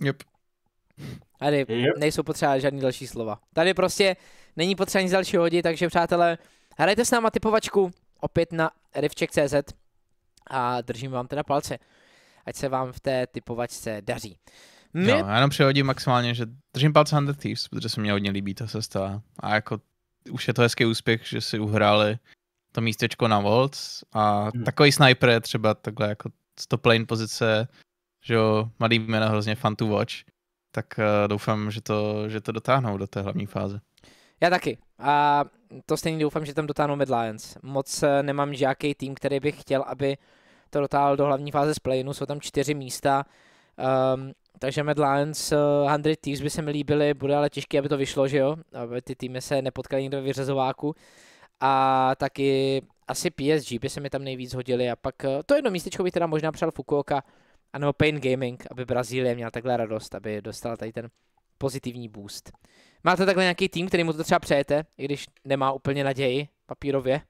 S1: Yep. Tady yep. nejsou potřeba žádný další slova. Tady prostě není potřeba nic dalšího hodit, takže přátelé, hrajte s náma typovačku opět na rivček.cz a držím vám teda palce, ať se vám v té typovačce daří. My... No, já
S3: jenom přehodím maximálně, že držím palce Hunter Thieves, protože se mě hodně líbí ta sestava. A jako už je to hezký úspěch, že si uhráli to místečko na Volts a hmm. takový sniper je třeba takhle jako stop lane pozice, že jo, malý jméno hrozně fun to watch, tak eh, doufám, že to, že to dotáhnou do té hlavní fáze.
S1: Já taky. A to stejně doufám, že tam dotáhnou Mad Lions. Moc eh, nemám žádný tým, který bych chtěl, aby to dotáhl do hlavní fáze z playinu. Jsou tam čtyři místa. Um, takže Mad Lions, 100 eh, Thieves by se mi líbily, bude ale těžké, aby to vyšlo, že jo? Aby ty týmy se nepotkaly někdo vyřazováku a taky asi PSG by se mi tam nejvíc hodili a pak eh, to jedno místečko bych teda možná přál Fukuoka a nebo Pain Gaming, aby Brazílie měla takhle radost, aby dostala tady ten pozitivní boost. Máte takhle nějaký tým, který mu to třeba přejete, i když nemá úplně naději papírově?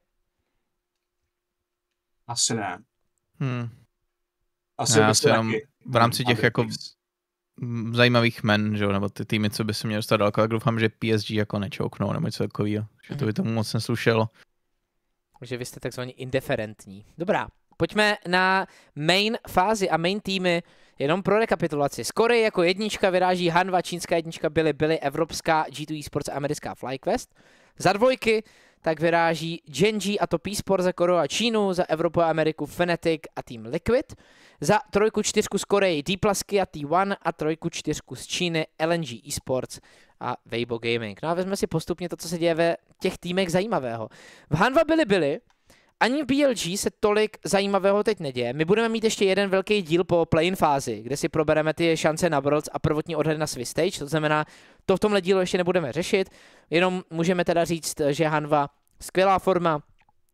S2: Asi ne. Hmm. Asi ne, asi jenom v rámci těch jako
S3: zajímavých men, že jo, nebo ty týmy, co by se měly dostat daleko, tak doufám, že PSG jako nečouknou nebo něco takového, že to by mhm. tomu moc neslušelo.
S1: Že vy jste takzvaně indiferentní. Dobrá, pojďme na main fázi a main týmy, jenom pro rekapitulaci. Skory jako jednička vyráží Hanva, čínská jednička byly, byly evropská G2 Esports a americká FlyQuest. Za dvojky tak vyráží Genji a to P-Sport za Koreu a Čínu, za Evropu a Ameriku Fnatic a tým Liquid, za trojku čtyřku z Koreji d a T1 a trojku čtyřku z Číny LNG Esports a Weibo Gaming. No a vezme si postupně to, co se děje ve těch týmech zajímavého. V Hanva byli byli, ani v BLG se tolik zajímavého teď neděje. My budeme mít ještě jeden velký díl po play-in fázi, kde si probereme ty šance na Worlds a prvotní odhled na Swiss Stage, to znamená, to v tomhle dílu ještě nebudeme řešit, jenom můžeme teda říct, že Hanva skvělá forma,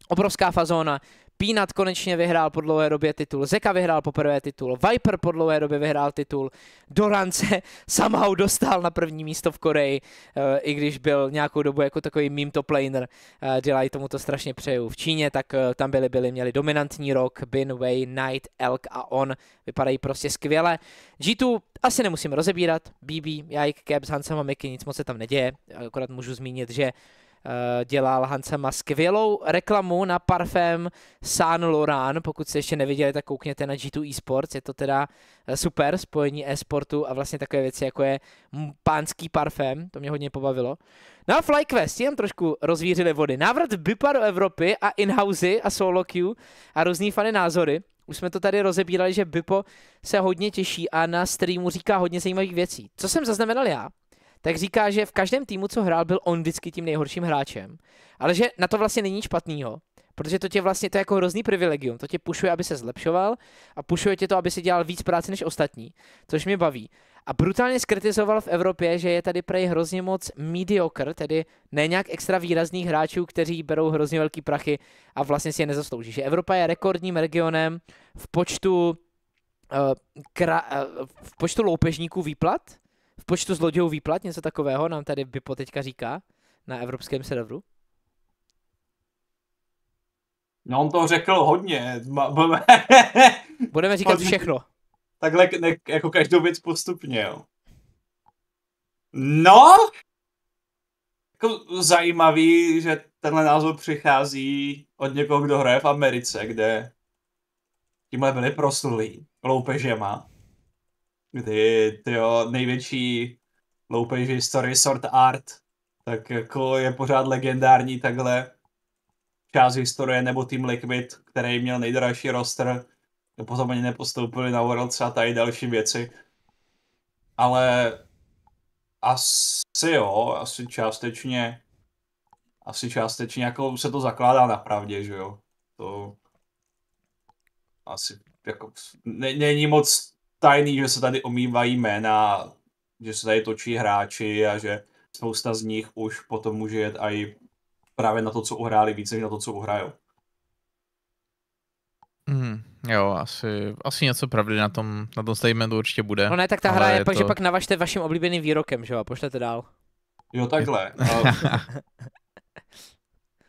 S1: obrovská fazóna, Peanut konečně vyhrál po dlouhé době titul, Zeka vyhrál poprvé titul, Viper po dlouhé době vyhrál titul, Doran se somehow dostal na první místo v Koreji, eh, i když byl nějakou dobu jako takový meme top laner, eh, dělají tomu to strašně přeju. V Číně tak eh, tam byli, byli měli dominantní rok, Bin, Wei, Knight, Elk a On, vypadají prostě skvěle. G2 asi nemusím rozebírat, BB, Jajk, Caps, Hansama, Mickey, nic moc se tam neděje, akorát můžu zmínit, že Eh, dělal Hansema skvělou reklamu na parfém San Loran. pokud jste ještě neviděli, tak koukněte na G2 Esports, je to teda eh, super spojení e-sportu a vlastně takové věci, jako je pánský parfém, to mě hodně pobavilo. No FlyQuest, jen trošku rozvířili vody. Návrat BIPA do Evropy a inhousey a solo queue a různý fany názory. Už jsme to tady rozebírali, že Bipo se hodně těší a na streamu říká hodně zajímavých věcí. Co jsem zaznamenal já, tak říká, že v každém týmu, co hrál, byl on vždycky tím nejhorším hráčem. Ale že na to vlastně není nic špatného, protože to tě vlastně, to je jako hrozný privilegium, to tě pušuje, aby se zlepšoval a pušuje tě to, aby si dělal víc práce než ostatní, což mě baví. A brutálně skritizoval v Evropě, že je tady prej hrozně moc mediocre, tedy ne nějak extra výrazných hráčů, kteří berou hrozně velký prachy a vlastně si je nezaslouží. Že Evropa je rekordním regionem v počtu, uh, kra, uh, v počtu loupežníků výplat, počtu zlodějů výplat, něco takového nám tady Bipo teďka říká na evropském serveru?
S2: No on to řekl hodně. Budeme říkat všechno. Takhle ne, jako každou věc postupně, jo. No, jako zajímavý, že tenhle názor přichází od někoho, kdo hraje v Americe, kde tímhle byli proslulí loupežema kdy jo největší loupej v historii Sword Art, tak jako je pořád legendární takhle část historie, nebo Team Liquid, který měl nejdražší roster, potom ani nepostoupili na Worlds a tady další věci. Ale asi jo, asi částečně, asi částečně jako se to zakládá na pravdě, že jo. To asi jako, není moc tajný, že se tady omývají jména, že se tady točí hráči a že spousta z nich už potom může jet i právě na to, co uhráli, více než na to, co uhrajou.
S3: Mm, jo, asi, asi něco pravdy na tom, na tom statementu určitě bude. No ne, tak ta hra je, je pak, to... že pak
S1: navažte vaším oblíbeným výrokem,
S2: že jo, a pošlete dál. Jo, takhle.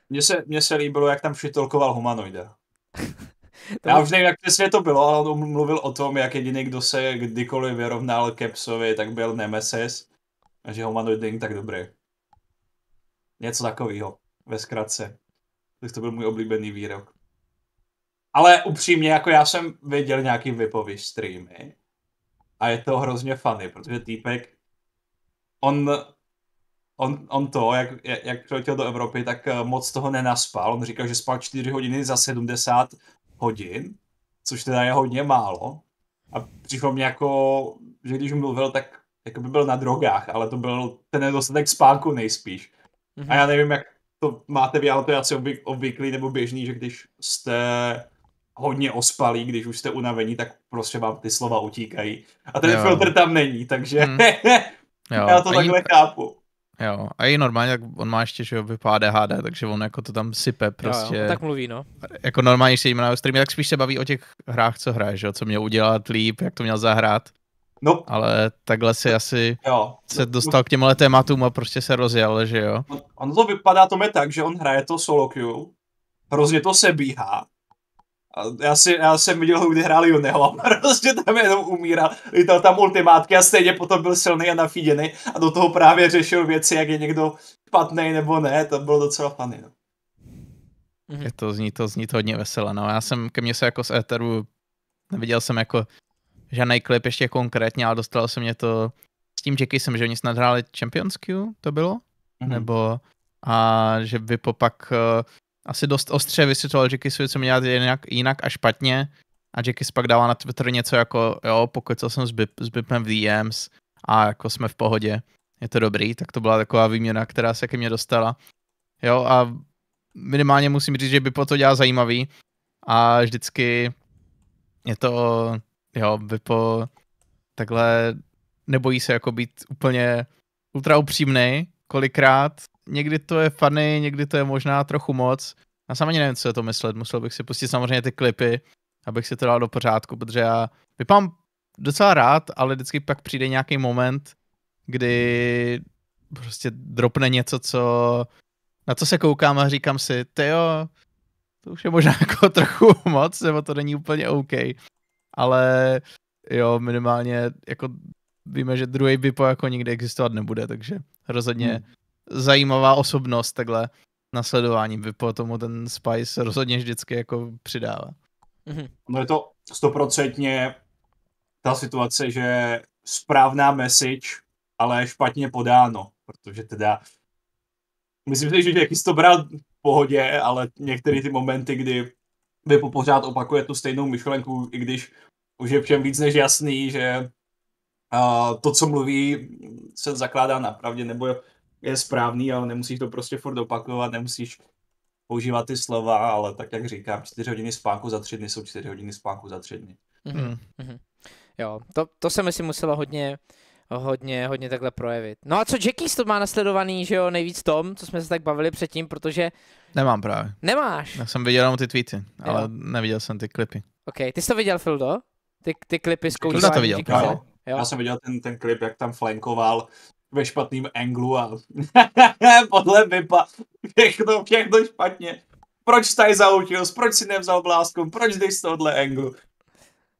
S2: mně, se, mně se líbilo, jak tam šitolkoval humanoida. Já už nevím, jak přesně to bylo, ale on mluvil o tom, jak jediný, kdo se kdykoliv vyrovnal Capsovi, tak byl Nemesis. A že Humanoid není tak dobrý. Něco takového, ve zkratce. Tak to byl můj oblíbený výrok. Ale upřímně, jako já jsem viděl nějaký vypovy streamy a je to hrozně funny, protože týpek, on, on, on to, jak, jak přiletěl do Evropy, tak eh, moc toho nenaspal. On říkal, že spal 4 hodiny za 70 hodin, což teda je hodně málo. A přišlo mě jako, že když mluvil, tak jako by byl na drogách, ale to byl ten nedostatek spánku nejspíš. Mm-hmm. A já nevím, jak to máte vy, ale to je asi obvyklý nebo běžný, že když jste hodně ospalí, když už jste unavení, tak prostě vám ty slova utíkají. A ten jo. filtr tam není, takže mm.
S3: jo. já to Ani... takhle chápu. Jo, a i normálně, jak on má ještě, že jo, vypadá ADHD, takže on jako to tam sype prostě. Jo, jo. Prostě. tak mluví, no. Jako normálně, když se jim na streamy, tak spíš se baví o těch hrách, co že jo, co měl udělat líp, jak to měl zahrát. No. Ale takhle si asi jo. se dostal k těmhle tématům a prostě se rozjel, že jo? On,
S2: ono to vypadá tomu tak, že on hraje to solo queue, hrozně to se bíhá, a já, si, já jsem viděl, kdy hráli Joneho a prostě tam jenom umíral. Lítal tam ultimátky a stejně potom byl silný a nafíděný a do toho právě řešil věci, jak je někdo špatný nebo ne. To bylo docela funny. No.
S3: Mhm. Je to, zní to, zní to hodně veselé. No. Já jsem, ke mně se jako z Etheru neviděl jsem jako žádný klip ještě konkrétně, ale dostalo se mě to s tím jsem, že oni snad hráli Champions Q, to bylo? Mm-hmm. Nebo a že by popak asi dost ostře vysvětloval Jackisovi, co měl jinak, jinak a špatně. A Jacky pak dává na Twitter něco jako, jo, pokecal jsem s, Bip, s Bipem v DMs a jako jsme v pohodě, je to dobrý, tak to byla taková výměna, která se ke mně dostala. Jo, a minimálně musím říct, že by po to dělal zajímavý a vždycky je to, jo, by po takhle nebojí se jako být úplně ultra upřímnej kolikrát. Někdy to je funny, někdy to je možná trochu moc. Já sám ani nevím, co je to myslet, musel bych si pustit samozřejmě ty klipy, abych si to dal do pořádku, protože já vypadám docela rád, ale vždycky pak přijde nějaký moment, kdy prostě dropne něco, co, na co se koukám a říkám si, ty jo, to už je možná jako trochu moc, nebo to není úplně OK. Ale jo, minimálně jako víme, že druhý Bipo jako nikdy existovat nebude, takže Rozhodně hmm. zajímavá osobnost takhle nasledování by tomu ten Spice rozhodně vždycky jako přidává.
S2: Mhm. No je to stoprocentně ta situace, že správná message, ale špatně podáno, protože teda myslím si, že jaký to bral v pohodě, ale některé ty momenty, kdy vy pořád opakuje tu stejnou myšlenku, i když už je všem víc než jasný, že to, co mluví, se zakládá na pravdě, nebo je správný, ale nemusíš to prostě furt opakovat, nemusíš používat ty slova, ale tak jak říkám, čtyři hodiny spánku za tři dny jsou čtyři hodiny spánku za tři dny.
S1: Mm-hmm. Jo, to, to se si muselo hodně, hodně, hodně takhle projevit. No a co Jackie to má nasledovaný, že jo, nejvíc Tom, co jsme se tak bavili předtím, protože...
S3: Nemám právě. Nemáš? Já jsem viděl jenom ty tweety, ale jo. neviděl jsem ty klipy.
S1: OK, ty jsi to viděl, Fildo? Ty, ty klipy z koučování to viděl, právě. Jo. Já jsem
S2: viděl ten, ten klip, jak tam flankoval ve špatném anglu a podle vypa všechno, všechno špatně. Proč tady zautil, proč si nevzal blásku, proč jdeš z tohohle anglu.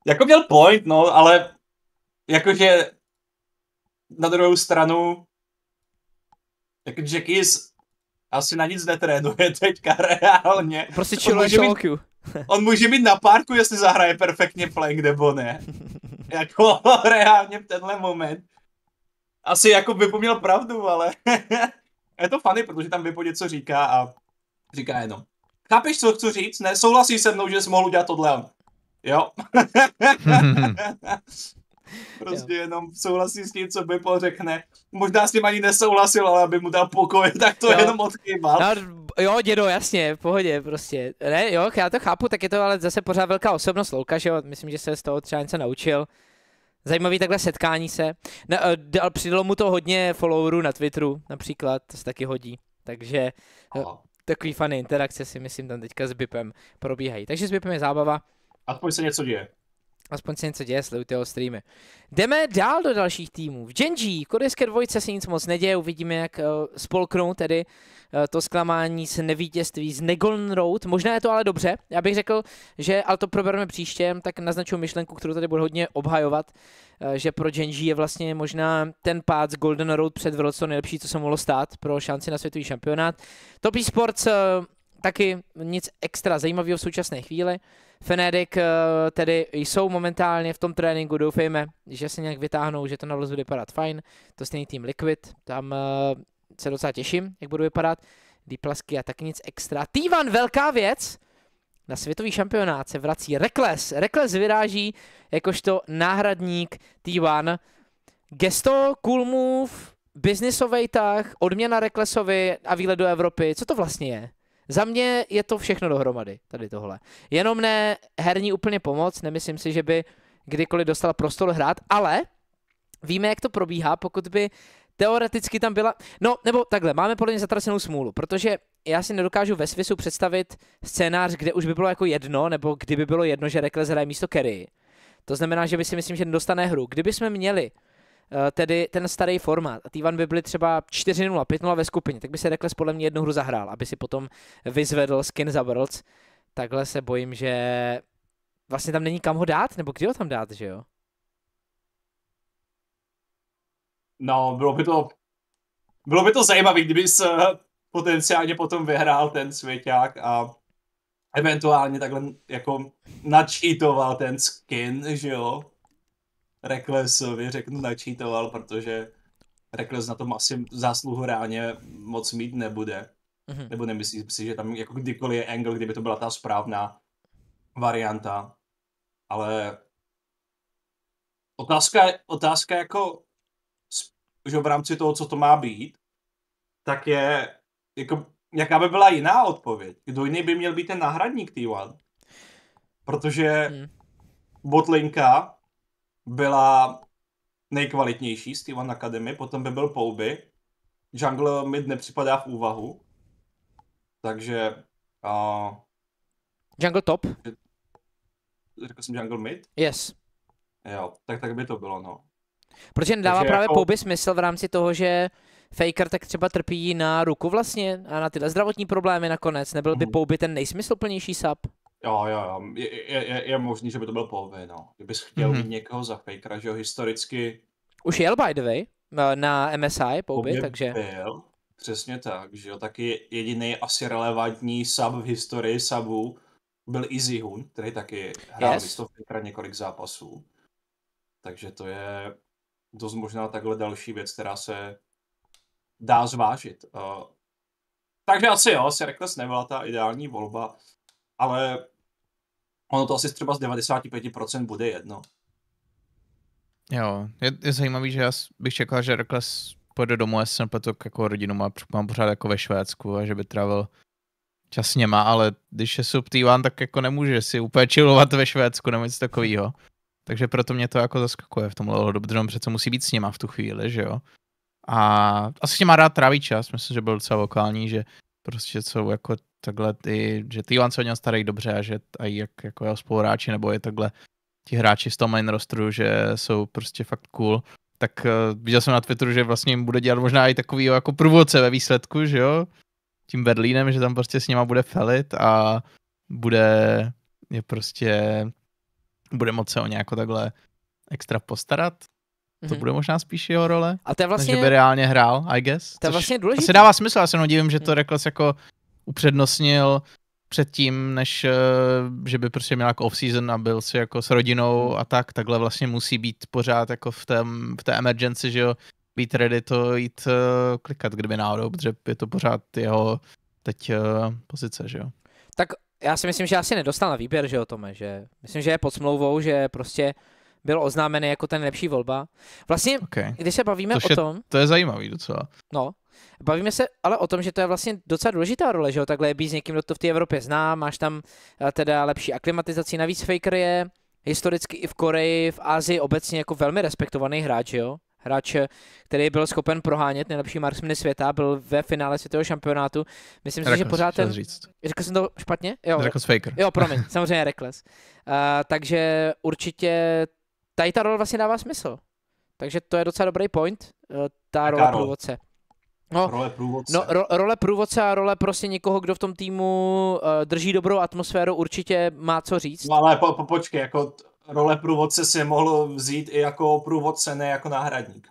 S2: Jako měl point, no, ale jakože na druhou stranu jako Jackis asi na nic netrénuje teďka reálně. Prostě chilluje on, on může být na parku, jestli zahraje perfektně flank nebo ne. Jako reálně v tenhle moment. Asi jako Vipo pravdu, ale je to funny, protože tam vypo něco říká a říká jenom. Chápeš, co chci říct? Ne, souhlasí se mnou, že jsi mohl udělat tohle. Jo. prostě jo. jenom souhlasí s tím, co by řekne. Možná s tím ani nesouhlasil, ale aby mu dal pokoj, tak to jo. jenom odkýval. No,
S1: jo, dědo, jasně, v pohodě, prostě. Ne, jo, já to chápu, tak je to ale zase pořád velká osobnost Louka, že jo, myslím, že se z toho třeba něco naučil. Zajímavý takhle setkání se. Ne, eh, dal, přidalo mu to hodně followerů na Twitteru, například, to se taky hodí. Takže eh, Aha. takový fany interakce si myslím tam teďka s Bipem probíhají. Takže s Bipem je zábava. Aspoň se něco děje. Aspoň si něco děje, sledujte jeho streamy. Jdeme dál do dalších týmů. V Genji, korejské dvojce se nic moc neděje, uvidíme, jak uh, spolknou tedy uh, to zklamání s nevítězství z Negon Road. Možná je to ale dobře. Já bych řekl, že, ale to probereme příště, tak naznačuji myšlenku, kterou tady budu hodně obhajovat, uh, že pro Genji je vlastně možná ten pád z Golden Road před co nejlepší, co se mohlo stát pro šanci na světový šampionát. Top Sports uh, taky nic extra zajímavého v současné chvíli. Fnatic eh, tedy jsou momentálně v tom tréninku, doufejme, že se nějak vytáhnou, že to na bude vypadat fajn. To stejný tým Liquid, tam eh, se docela těším, jak budu vypadat. Diplasky a tak nic extra. Tývan, velká věc! Na světový šampionát se vrací Rekles. Rekles vyráží jakožto náhradník T1. Gesto, cool move, biznisový tah, odměna Reklesovi a výlet do Evropy. Co to vlastně je? Za mě je to všechno dohromady, tady tohle. Jenom ne herní úplně pomoc, nemyslím si, že by kdykoliv dostal prostor hrát, ale víme, jak to probíhá, pokud by teoreticky tam byla, no nebo takhle, máme podle mě zatracenou smůlu, protože já si nedokážu ve Svisu představit scénář, kde už by bylo jako jedno, nebo kdyby bylo jedno, že Rekles hraje místo Kerry. To znamená, že my si myslím, že nedostane hru. Kdyby jsme měli Eh, tedy ten starý formát a Tývan by byly třeba 4-0, 5-0 ve skupině, tak by se Rekles podle mě jednu hru zahrál, aby si potom vyzvedl skin za Worlds. Takhle se bojím, že vlastně tam není kam ho dát, nebo kdy ho tam dát, že jo?
S2: No, bylo by to, bylo by to zajímavé, kdyby se potenciálně potom vyhrál ten svěťák a eventuálně takhle jako načítoval ten skin, že jo, Reklesovi řeknu, načítoval, protože Rekles na tom asi zásluhu reálně moc mít nebude. Mm-hmm. Nebo nemyslím si, že tam jako kdykoliv je angle, kdyby to byla ta správná varianta. Ale otázka, otázka jako že v rámci toho, co to má být, tak je, jako, jaká by byla jiná odpověď? Kdo jiný by měl být ten náhradník T1? Protože hmm. Botlinka byla nejkvalitnější z t Academy, potom by byl Pouby. Jungle mid nepřipadá v úvahu, takže... Uh, jungle top? Řekl jsem Jungle mid? Yes. Jo, tak tak by to bylo, no. Protože nedává takže právě jako... Pouby
S1: smysl v rámci toho, že Faker tak třeba trpí na ruku vlastně a na tyhle zdravotní problémy nakonec. Nebyl by mm. Pouby ten plnější sub?
S2: Jo, jo, jo. Je, je, je možný, že by to byl Povy, no. Kdybys chtěl mm-hmm. někoho za fakera, že jo, historicky... Už jel, by the way, na MSI Povy, takže... Byl, přesně tak, že jo. Taky jediný asi relevantní sub v historii subu byl Easy Hun, který taky hrál yes. místo fakera několik zápasů. Takže to je dost možná takhle další věc, která se dá zvážit. Uh, takže asi jo, asi Reckless nebyla ta ideální volba, ale ono to asi třeba z 95% bude jedno.
S3: Jo, je, je zajímavý, že já bych čekal, že Rekles pojede domů, já jsem to jako rodinu má, mám pořád jako ve Švédsku a že by trávil čas má, ale když je sub tak jako nemůže si úplně chillovat ve Švédsku nebo nic takového. Takže proto mě to jako zaskakuje v tomhle hledu, protože on přece musí být s něma v tu chvíli, že jo. A asi s má rád tráví čas, myslím, že byl docela vokální, že prostě jsou jako takhle ty, že ty 1 se o něm starají dobře a že a jak jako jeho spoluhráči nebo je takhle ti hráči z toho main rosteru, že jsou prostě fakt cool, tak uh, viděl jsem na Twitteru, že vlastně jim bude dělat možná i takový jako průvodce ve výsledku, že jo, tím Berlínem, že tam prostě s nima bude felit a bude je prostě bude moc se o ně jako takhle extra postarat Mm-hmm. To mhm. bude možná spíš jeho role, a to je vlastně, než by reálně hrál, I guess. To je vlastně důležité. Asi dává smysl, já se jenom divím, že to mhm. Reckless jako upřednostnil předtím, než eh, že by prostě měl jako off-season a byl si jako s rodinou mhm. a tak, takhle vlastně musí být pořád jako v, tém, v té emergency, že jo, být ready to jít uh, klikat, kdyby náhodou, protože je to pořád jeho teď uh, pozice, že jo.
S1: Tak já si myslím, že asi nedostal na výběr, že jo, Tome, že myslím, že je pod smlouvou, že prostě byl oznámený jako ten nejlepší volba. Vlastně, okay. když se bavíme Což o je, tom...
S3: To je zajímavý docela.
S1: No, bavíme se ale o tom, že to je vlastně docela důležitá role, že jo, takhle je být s někým, kdo to v té Evropě zná, máš tam eh, teda lepší aklimatizaci, navíc Faker je historicky i v Koreji, v Asii obecně jako velmi respektovaný hráč, jo? Hráč, eh, který byl schopen prohánět nejlepší marksmeny světa, byl ve finále světového šampionátu. Myslím si, že pořád ten... Říct. Řekl jsem to špatně? Jo. Reckless Faker. Jo, promiň, samozřejmě Rekles. Uh, eh, takže určitě tady ta role vlastně dává smysl. Takže to je docela dobrý point, eh, ta rola role průvodce.
S2: No, role průvodce.
S3: No, ro,
S1: role průvodce a role prostě někoho, kdo v tom týmu uh, drží dobrou atmosféru, určitě má co říct.
S2: No ale po, po, počkej, jako role průvodce si mohl vzít i jako průvodce, ne jako náhradník.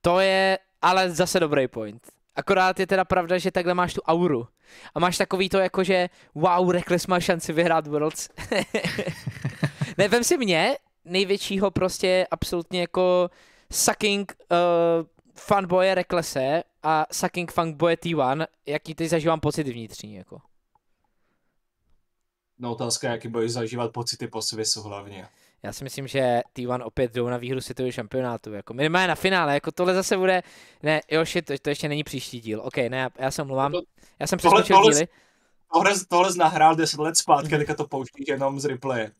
S2: To je
S1: ale zase dobrý point. Akorát je teda pravda, že takhle máš tu auru. A máš takový to jako, že wow, Reckless má šanci vyhrát Worlds. ne, vem si mě, největšího prostě absolutně jako sucking uh, fanboye Reklese a sucking fanboye T1, jaký teď zažívám pocit vnitřní, jako.
S2: No otázka, jaký budeš zažívat pocity po svisu hlavně. Já si
S1: myslím, že T1 opět jdou na výhru světového šampionátu, jako minimálně na finále, jako tohle zase bude, ne, jo, to, to ještě není příští díl, ok, ne, já se omluvám, já jsem přeskočil tohle, tohle, díly.
S2: Tohle, tohle nahrál 10 let zpátky, teďka to pouštíš jenom z replaye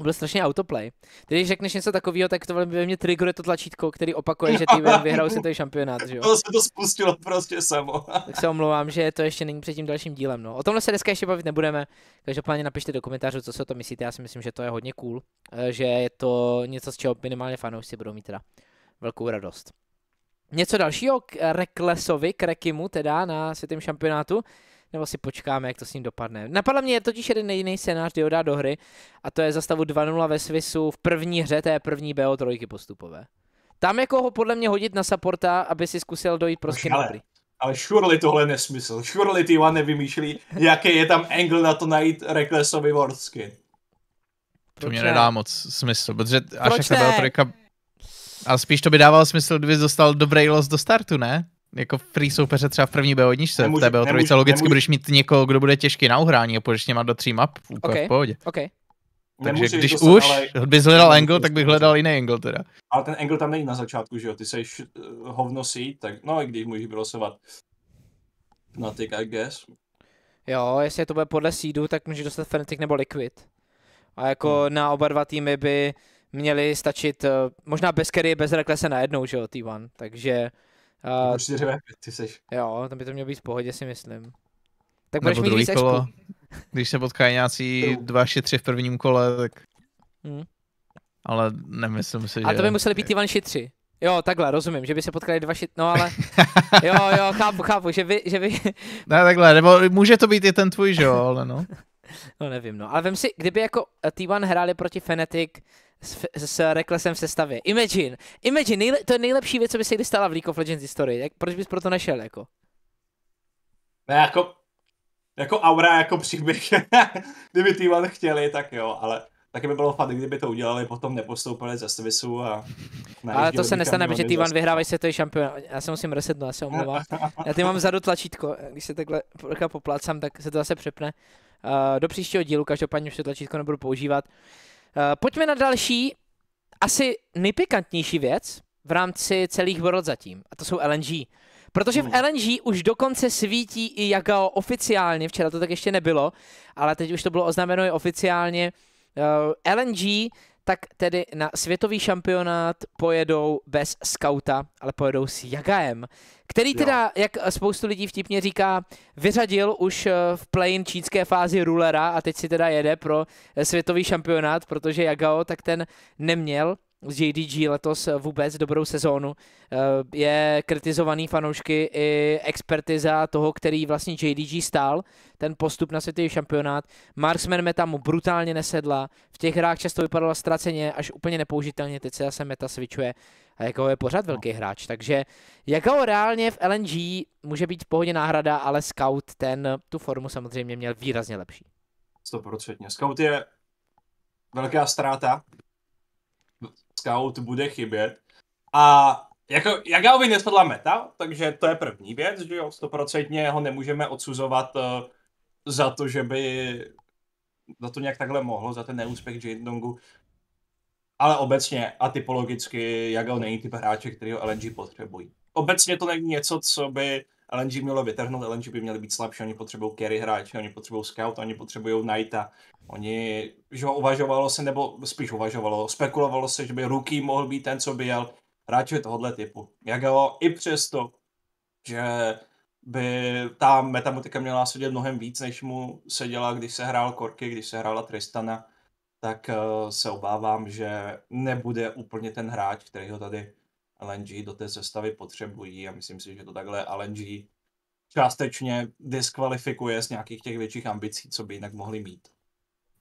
S2: byl strašně autoplay.
S1: Tedy, když řekneš něco takového, tak to velmi mě triggeruje to tlačítko, který opakuje, že ty vyhrál si ten šampionát. Že jo? To se to spustilo prostě samo. tak se omlouvám, že to ještě není před tím dalším dílem. No. O tomhle se dneska ještě bavit nebudeme. Každopádně napište do komentářů, co si o to myslíte. Já si myslím, že to je hodně cool, eh, že je to něco, z čeho minimálně fanoušci budou mít teda velkou radost. Něco dalšího k Reklesovi, k Rekimu teda na světém šampionátu nebo si počkáme, jak to s ním dopadne. Napadla mě je totiž jeden jiný scénář, kdy ho dá do hry, a to je za stavu 2-0 ve Svisu v první hře té první bo trojky postupové. Tam jako ho podle mě hodit na supporta, aby si
S2: zkusil dojít prostě na Ale surely tohle nesmysl. Surely ty nevymýšlí, jaký je tam angle na to najít Reklesovi Wordskin. To mě nedá
S3: moc smysl, protože až Proč jak ta trojka... A spíš to by dával smysl, kdyby dostal dobrý los do startu, ne? jako free soupeře třeba v první bo 1 se v té bo 3 logicky nemůžu. budeš mít někoho, kdo bude těžký na uhrání a půjdeš má do tří map, úkol, okay, v pohodě. Okay. Takže nemůžu když už ale... bys hledal angle, tak bych hledal jiný angle teda.
S2: Ale ten angle tam není na začátku, že jo, ty seš eh, hovno seed, tak no i když můžeš brosovat Fnatic, I guess.
S1: Jo, jestli to bude podle seedu, tak můžeš dostat Fnatic nebo Liquid. A jako hmm. na oba dva týmy by měli stačit, eh, možná bez carry, bez reklese najednou, že jo, T1, takže... Uh, čtyři ty seš. Jo, tam by to mělo být v pohodě, si myslím. Tak budeš Nebo mít víc kolo,
S3: Když se potkají nějací dva tři v prvním kole, tak... Hmm. Ale nemyslím si, že... A to by museli
S1: být ty vanši tři. Jo, takhle, rozumím, že by se potkali dva šit, no ale... Jo, jo, chápu, chápu, že by... Že by...
S3: Ne, takhle, nebo může to být i ten tvůj, že jo, ale no. No
S1: nevím, no. Ale vím si, kdyby jako T1 hráli proti Fnatic, s, s reklesem v sestavě. Imagine, Imagine, nejle, to je nejlepší věc, co by se kdy stala v League of Legends historii. Jak, proč bys proto nešel, jako?
S2: Ne, jako, jako aura, jako příběh. kdyby týman chtěli, tak jo, ale taky by bylo fakt, kdyby to udělali, potom nepostoupili ze Svisu a... Ale to se nestane, protože Tývan zase...
S1: vyhrávají světový šampion. Já se musím resetnout, já se omlouvám. Já tady mám vzadu tlačítko, když se takhle poplácám, tak se to zase přepne. Uh, do příštího dílu každopádně už to tlačítko nebudu používat. Eh, pojďme na další, asi nejpikantnější věc v rámci celých World zatím, a to jsou LNG. Protože v hmm. LNG už dokonce svítí i Jagao oficiálně, včera to tak ještě nebylo, ale teď už to bylo oznámeno i oficiálně. Eh, LNG tak tedy na světový šampionát pojedou bez skauta, ale pojedou s Jagaem, který teda, jo. jak spoustu lidí vtipně říká, vyřadil už eh, v play-in čínské fázi rulera a teď si teda jede pro eh, světový šampionát, protože Jagao tak ten neměl z JDG letos eh, vůbec dobrou sezónu. Eh, je kritizovaný fanoušky i experty za toho, který vlastně JDG stál, ten postup na světový šampionát. Marksman Meta mu brutálně nesedla, v těch hrách často vypadala ztraceně, až úplně nepoužitelně, teď se zase Meta svičuje a jako je pořád velký no. hráč, takže jako reálně v LNG může být v pohodě náhrada, ale Scout ten tu formu samozřejmě měl
S2: výrazně lepší. 100%. Scout je velká ztráta scout bude chybět. A jako, Jagaovi nespadla meta, takže to je první věc, že jo, stoprocentně ho nemůžeme odsuzovat uh, za to, že by za to nějak takhle mohlo, za ten neúspěch Jindongu. Ale obecně a typologicky Jagao není typ hráče, který ho LNG potřebují. Obecně to není něco, co by LNG mělo vytrhnout, LNG by měli být slabší, oni potřebují carry hráče, oni potřebují scout, oni potřebují knighta. Oni, že uvažovalo se, nebo spíš uvažovalo, spekulovalo se, že by Ruky mohl být ten, co by jel hráče tohohle typu. Jak jo, i přesto, že by ta metamotika měla sedět mnohem víc, než mu seděla, když se hrál Korky, když se hrála Tristana, tak eh, se obávám, že nebude úplně ten hráč, který ho tady LNG do té sestavy potřebují a myslím si, že to takhle LNG částečně diskvalifikuje z nějakých těch větších ambicí, co by jinak mohli mít.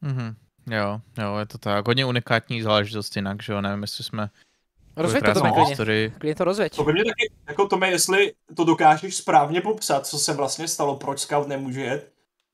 S2: Mm-hmm.
S3: Jo, jo, je to tak. Hodně unikátní záležitost jinak, že jo, nevím, jestli jsme... Rozveď to, Tomi, klidně.
S2: klidně to rozveď. To by mě taky, jako Tomi, jestli to dokážeš správně popsat, co se vlastně stalo, proč Scout nemůže jet,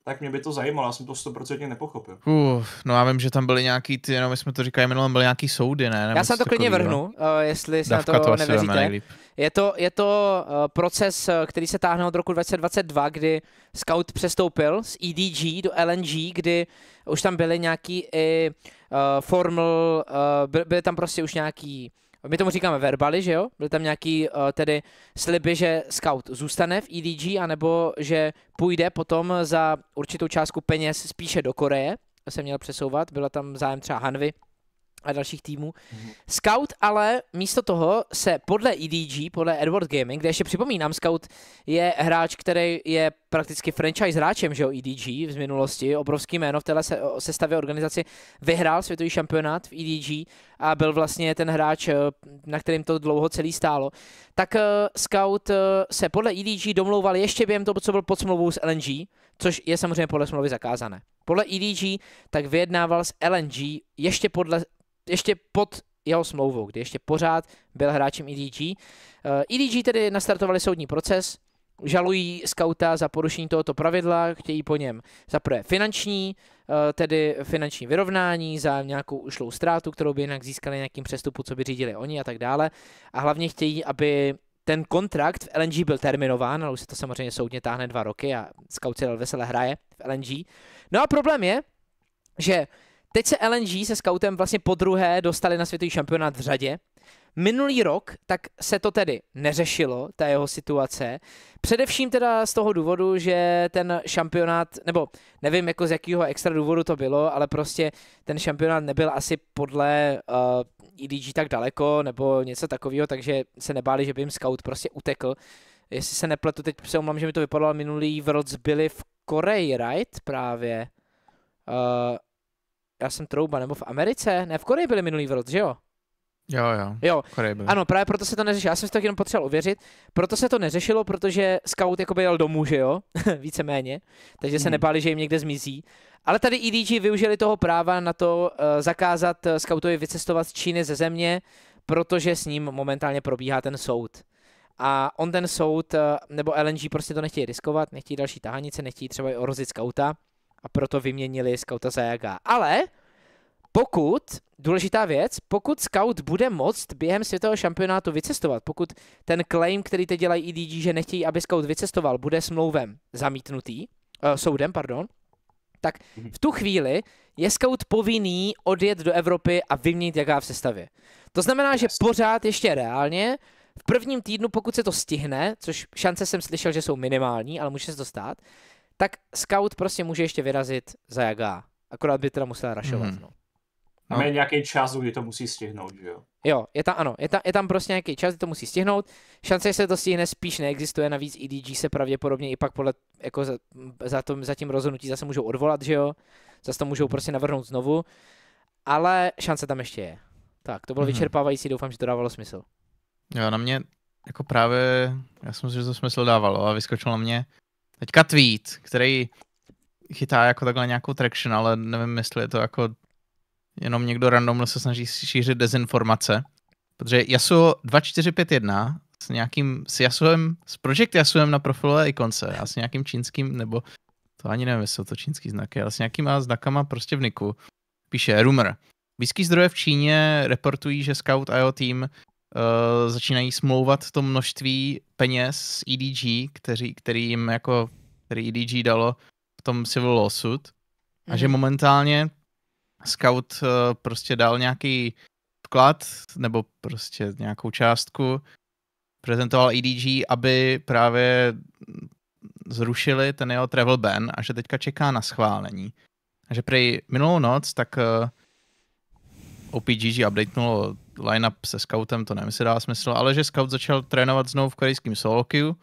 S2: tak mě by to zajímalo, já jsem to stoprocentně nepochopil.
S3: Uf, no já vím, že tam byly nějaký, ty, no my jsme to říkali minulé, byly nějaký soudy, ne? Nebo já se to klidně vrhnu, uh, jestli se na to, to nevěříte.
S1: Je to, je to uh, proces, eh, který se táhne od roku 2022, kdy scout přestoupil z EDG do LNG, kdy už tam byly nějaký i uh, formal, uh, byly tam prostě už nějaký my tomu říkáme verbaly, že jo? Byly tam nějaký uh, tedy sliby, že scout zůstane v EDG, anebo že půjde potom za určitou částku peněz spíše do Koreje, se měl přesouvat, byla tam zájem třeba Hanvy a dalších týmů. Mm-hmm. Scout ale místo toho se podle EDG, podle Edward Gaming, kde ještě připomínám, Scout je hráč, který je prakticky franchise hráčem, že jo, EDG z minulosti, obrovský jméno v téhle se, sestavě organizaci, vyhrál světový šampionát v EDG, a byl vlastně ten hráč, eh, na kterým to dlouho celý stálo, tak eh, scout eh, se podle EDG domlouval ještě během toho, co byl pod smlouvou s LNG, což je samozřejmě podle smlouvy zakázané. Podle EDG tak vyjednával s LNG ještě, podle, ještě pod jeho smlouvou, kdy ještě pořád byl hráčem EDG. EDG e tedy nastartovali soudní proces, žalují skauta za porušení tohoto pravidla, chtějí po něm za prvé finanční Eh, tedy finanční vyrovnání, za nějakou ušlou ztrátu, kterou by jinak získali nějakým přestupu, co by řídili oni a tak dále. A hlavně chtějí, aby ten kontrakt v LNG byl terminován, ale už se to samozřejmě soudně táhne dva roky a scout Cyril vesele hraje v LNG. No a problém je, že teď se LNG se scoutem vlastně po druhé dostali na světový šampionát v řadě, Minulý rok tak se to tedy neřešilo, ta jeho situace. Především teda z toho důvodu, že ten šampionát, nebo nevím jako z jakého extra důvodu to bylo, ale prostě ten šampionát nebyl asi podle uh, eh, EDG tak daleko nebo něco takového, takže se nebáli, že by jim scout prostě utekl. Jestli se nepletu, teď se omlám, že mi to vypadalo minulý v roc byli v Koreji, right? Právě. Uh, já jsem trouba, nebo v Americe? Ne, v Koreji byli minulý v roc, že jo?
S3: Jo, jo. Jo, ano,
S1: právě proto se to neřešilo. Já jsem si to jenom potřeboval uvěřit. Proto se to neřešilo, protože scout by jel domů, že jo, víceméně. Takže hmm. se nebáli, že jim někde zmizí. Ale tady EDG využili toho práva na to uh, zakázat eh, scoutovi vycestovat z Číny ze země, protože s ním momentálně probíhá ten soud. A on ten soud, uh, nebo LNG prostě to nechtějí riskovat, nechtějí další tahanice, nechtějí třeba i orozit scouta a proto vyměnili scouta za Jaga. Ale pokud důležitá věc, pokud scout bude moct během světového šampionátu vycestovat, pokud ten claim, který teď dělají EDG, že nechtějí, aby scout vycestoval, bude smlouvem zamítnutý, uh, soudem, pardon, tak mhm. v tu chvíli je scout povinný odjet do Evropy a vyměnit jaká v sestavě. To znamená, že pořád ještě reálně v prvním týdnu, pokud se to stihne, což šance jsem slyšel, že jsou minimální, ale může se to stát, tak scout prostě může ještě vyrazit za Jaga. Akorát by teda musel rašovat. Hmm. No. No. Tam je
S2: nějaký čas, kdy to musí stihnout, že jo?
S1: Jo, je tam, ano, je, ta, je tam prostě nějaký čas, kdy to musí stihnout. Šance, že se to stihne, spíš neexistuje, navíc EDG se pravděpodobně i pak podle, jako za, za, tom, za tím rozhodnutí zase můžou odvolat, že jo? Zase to můžou prostě navrhnout znovu, ale šance tam ještě je. Tak, to bylo mm-hmm. vyčerpávající, doufám, že to dávalo smysl.
S3: Jo, na mě jako právě, já si myslím, že to smysl dávalo a vyskočilo na mě teďka tweet, který chytá jako takhle nějakou traction, ale nevím, jestli je to jako jenom někdo randomně se snaží šířit dezinformace. Protože Yasuo 2451 s nějakým, s Yasuoem, s Project Yasuoem na profilové ikonce a s nějakým čínským, nebo to ani nevím, jestli to čínský znaky, ale s nějakýma znakama prostě v niku, píše rumor. Blízký zdroje v Číně reportují, že Scout a jeho tým uh, začínají smlouvat to množství peněz z EDG, kteří, který jim jako, který EDG dalo v tom civil lawsuit. A že mhm. momentálně scout eh, prostě dal nějaký vklad nebo prostě nějakou částku, prezentoval EDG, aby právě zrušili ten jeho travel ban a že teďka čeká na schválení. A že prej minulou noc tak uh, eh, OPGG updatenulo line-up se scoutem, to nevím, jestli dá smysl, ale že scout začal trénovat znovu v korejském solo queue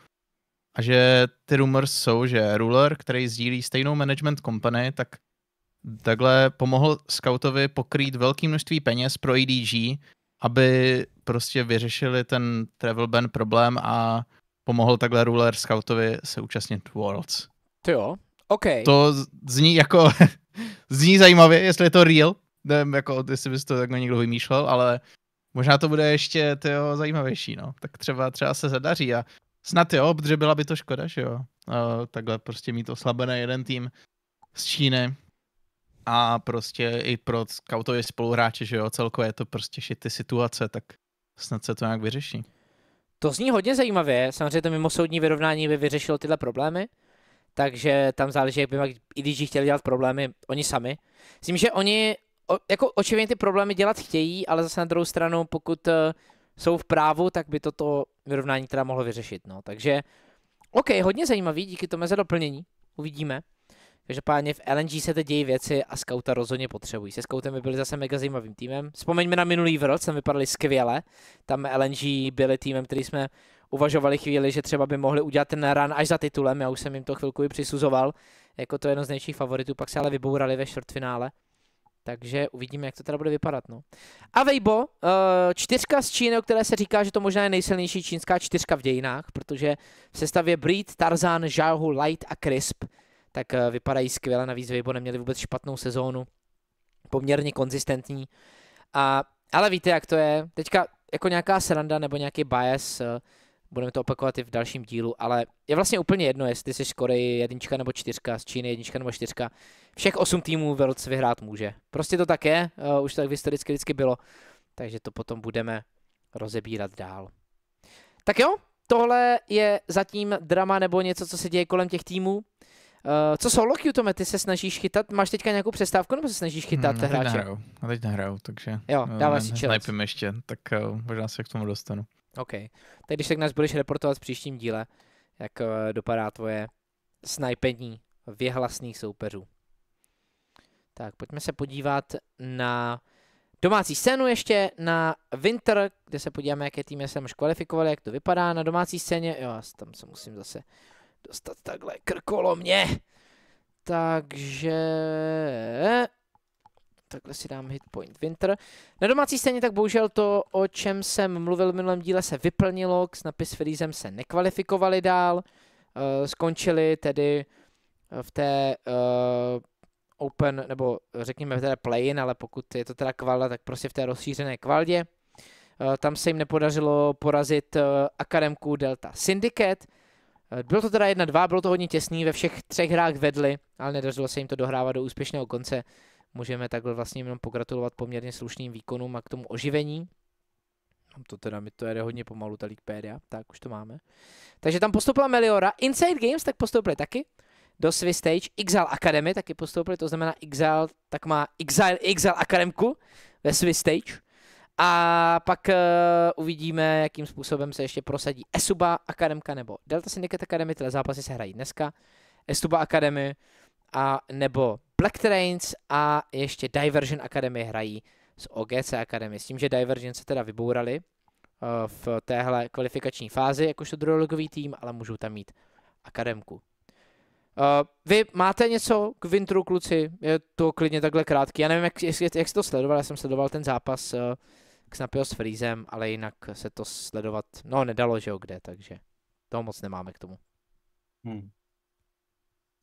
S3: a že ty rumors jsou, že Ruler, který sdílí stejnou management company, tak takhle pomohl scoutovi pokrýt velké množství peněz pro EDG, aby prostě vyřešili ten travel ban problém a pomohl takhle Ruler Scoutovi se účastnit Worlds.
S1: To jo, OK.
S3: To zní jako, zní zajímavě, jestli je to real, nevím, jako, jestli bys to takhle někdo vymýšlel, ale možná to bude ještě tyjo, zajímavější, no. Tak třeba, třeba se zadaří a snad jo, protože byla by to škoda, že jo. Uh, takhle prostě mít oslabený jeden tým z Číny a prostě i pro scoutově spoluhráče, že jo, celkově je to prostě šity situace, tak snad se to nějak vyřeší.
S1: To zní hodně zajímavě, samozřejmě to mimosoudní vyrovnání by vyřešilo tyhle problémy, takže tam záleží, jak by mak, i když chtěli dělat problémy oni sami. tím, že oni o, jako očividně ty problémy dělat chtějí, ale zase na druhou stranu, pokud eh, jsou v právu, tak by toto vyrovnání teda mohlo vyřešit. No. Takže OK, hodně zajímavý, díky tomu za doplnění. Uvidíme. Každopádně v LNG se teď dějí věci a skauta rozhodně potřebují. Se skautem by byli zase mega zajímavým týmem. Vzpomeňme na minulý vrok, tam vypadali skvěle. Tam LNG byli týmem, který jsme uvažovali chvíli, že třeba by mohli udělat ten run až za titulem. Já už jsem jim to chvilku i přisuzoval, jako to je jedno z největších favoritů, pak se ale vybourali ve čtvrtfinále. Takže uvidíme, jak to teda bude vypadat. No. A Weibo, eh, čtyřka z Číny, o které se říká, že to možná je nejsilnější čínská čtyřka v dějinách, protože v sestavě Breed, Tarzan, Zhao, Light a Crisp tak eh, vypadají skvěle, navíc Vejbo neměli vůbec špatnou sezónu, poměrně konzistentní. A, ale víte, jak to je, teďka jako nějaká sranda nebo nějaký bias, eh, budeme to opakovat i v dalším dílu, ale je vlastně úplně jedno, jestli jsi z Koreji jednička nebo čtyřka, z Číny jednička nebo čtyřka, všech osm týmů Worlds vyhrát může. Prostě to tak je, eh, už to tak historicky vždycky bylo, takže to potom budeme rozebírat dál. Tak jo, tohle je zatím drama nebo něco, co se děje kolem těch týmů. Eh, co solo Tome, ty se snažíš chytat? Máš teďka nějakou přestávku nebo se snažíš chytat hmm, hráče? Nehraju,
S3: a teď nehraju, takže jo, eh, dává si snipím ještě, tak uh, možná se k tomu dostanu.
S1: OK, tak když se k nás budeš reportovat v příštím díle, jak uh, dopadá tvoje snipení věhlasných soupeřů. Tak, pojďme se podívat na domácí scénu ještě, na Winter, kde se podíváme, jaké týmy se už kvalifikovali, jak to vypadá na domácí scéně. Jo, já tam se musím zase dostat takhle krkolomně. Takže... Takhle si dám hitpoint Winter. Na domácí scéně tak bohužel to, o čem jsem mluvil v minulém díle, se vyplnilo. K Snapy s Freezem se nekvalifikovali dál. Uh, skončili tedy eh, v té uh, open, nebo řekněme v té play-in, ale pokud je to teda kvalda, tak prostě v té rozšířené kvaldě. Uh, tam se jim nepodařilo porazit uh, akademku Delta Syndicate, Eh, bylo to teda 1-2, bylo to hodně těsný, ve všech třech hrách vedli, ale nedařilo se jim to dohrávat do úspěšného konce. Můžeme takhle vlastně jenom pogratulovat poměrně slušným výkonům a k tomu oživení. No, to teda mi to jede hodně pomalu, ta Leaguepedia, tak už to máme. Takže tam postoupila Meliora, Inside Games tak postoupili taky do Swiss Stage, Exile Academy taky postoupili, to znamená Exile, tak má Exile, Exile Academku ve Swiss Stage. A pak uh, uvidíme, jakým způsobem se ještě prosadí Esuba Akademka nebo Delta Syndicate Academy. Tyhle zápasy se hrají dneska. Esuba Academy a nebo Black Trains a ještě Diversion Academy hrají s OGC Academy. S tím, že Diversion se teda vybourali uh, v téhle kvalifikační fázi, jakožto druholigový tým, ale můžou tam mít akademku. Uh, vy máte něco k Vintru, kluci? Je to klidně takhle krátký. Já nevím, jak, jak, jak jste to sledoval, já jsem sledoval ten zápas uh, Knapio s Freezem, ale jinak se to sledovat, no nedalo, že jo, kde, takže toho moc nemáme k tomu.
S2: Hmm.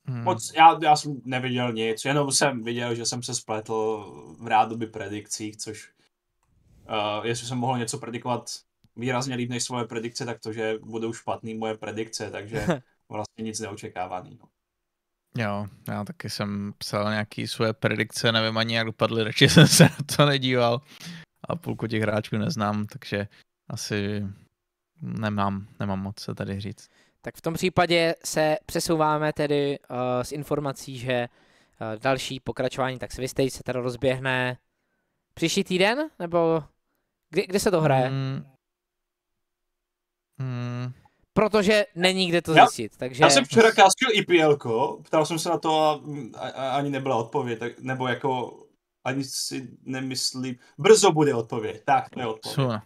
S2: Hmm. Moc, já, já jsem neviděl nic, jenom jsem viděl, že jsem se spletl v rádoby predikcích, což uh, jestli jsem mohl něco predikovat výrazně líp než svoje predikce, tak to, že budou špatný moje predikce, takže vlastně nic neočekávaný. No.
S3: Jo, já taky jsem psal nějaký svoje predikce, nevím ani jak dopadly, radši jsem se na to nedíval a půlku těch hráčů neznám, takže asi nemám, nemám moc se tady říct.
S1: Tak v tom případě se přesouváme tedy uh, s informací, že uh, další pokračování tak Swistage se teda rozběhne příští týden, nebo kdy, kdy se to hraje? Mm. Mm. Protože není kde to já, zjistit, takže... Já jsem včera
S2: kástil IPL, ptal jsem se na to a, a, a ani nebyla odpověď, tak, nebo jako ani si nemyslím. Brzo bude odpověď. Tak, to je odpověď.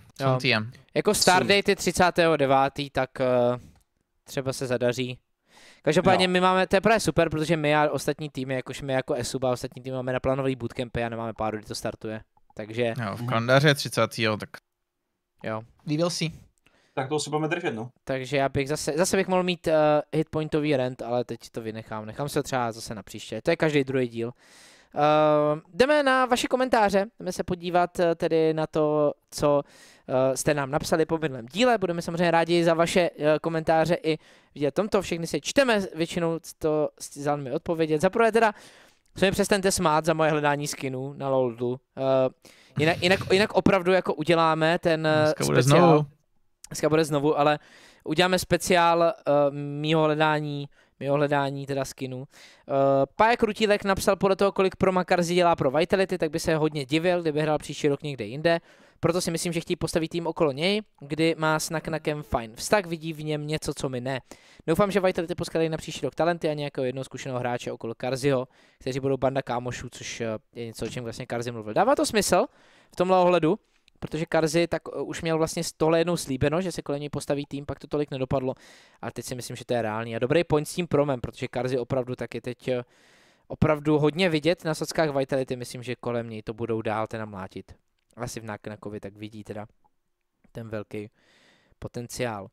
S2: Jo. Jako Stardate
S1: je 39., tak uh, třeba se zadaří. Každopádně jo. my máme, to je super, protože my a ostatní týmy, jakož my jako a ostatní týmy máme naplánovaný bootcampy a nemáme pár, kdy to startuje. Takže...
S3: Jo, v kalendáře 30. Jo, tak... Jo.
S1: Líbil si. Tak
S2: to si budeme držet, no.
S1: Takže já bych zase, zase bych mohl mít uh, hitpointový rent, ale teď to vynechám. Nechám se třeba zase na příště. To je každý druhý díl. Uh, jdeme na vaše komentáře, jdeme se podívat eh, tedy na to, co eh, jste nám napsali po minulém díle. Budeme samozřejmě rádi za vaše komentáře i v tomto. Všechny se čteme, většinou to s mi odpovědět. Za prvé teda, se mi přestaňte smát za moje hledání skinu na Loldu. Uh, jinak, jinak, jinak opravdu jako uděláme ten Dneska speciál. Bude znovu. Dneska bude znovu, ale uděláme speciál uh, mýho hledání mimo hledání teda skinu. Uh, eh, Pajek Krutílek napsal podle toho, kolik pro Makarzy dělá pro Vitality, tak by se hodně divil, kdyby hrál příští rok někde jinde. Proto si myslím, že chtějí postavit tým okolo něj, kdy má s Naknakem fajn vztah, vidí v něm něco, co mi ne. Doufám, že Vitality poskladají na příští rok talenty a nějakého jednoho zkušeného hráče okolo Karziho, kteří budou banda kámošů, což eh, je něco, o čem vlastně Karzi mluvil. Dává to smysl v tomhle ohledu protože Karzy tak eh, už měl vlastně tohle jednou slíbeno, že se kolem něj postaví tým, pak to tolik nedopadlo, ale teď si myslím, že to je reálný. A dobrý point s tím promem, protože Karzy opravdu tak je teď eh, opravdu hodně vidět na sockách Vitality, myslím, že kolem něj to budou dál teda mlátit. Asi v Náknakovi tak vidí teda ten velký potenciál.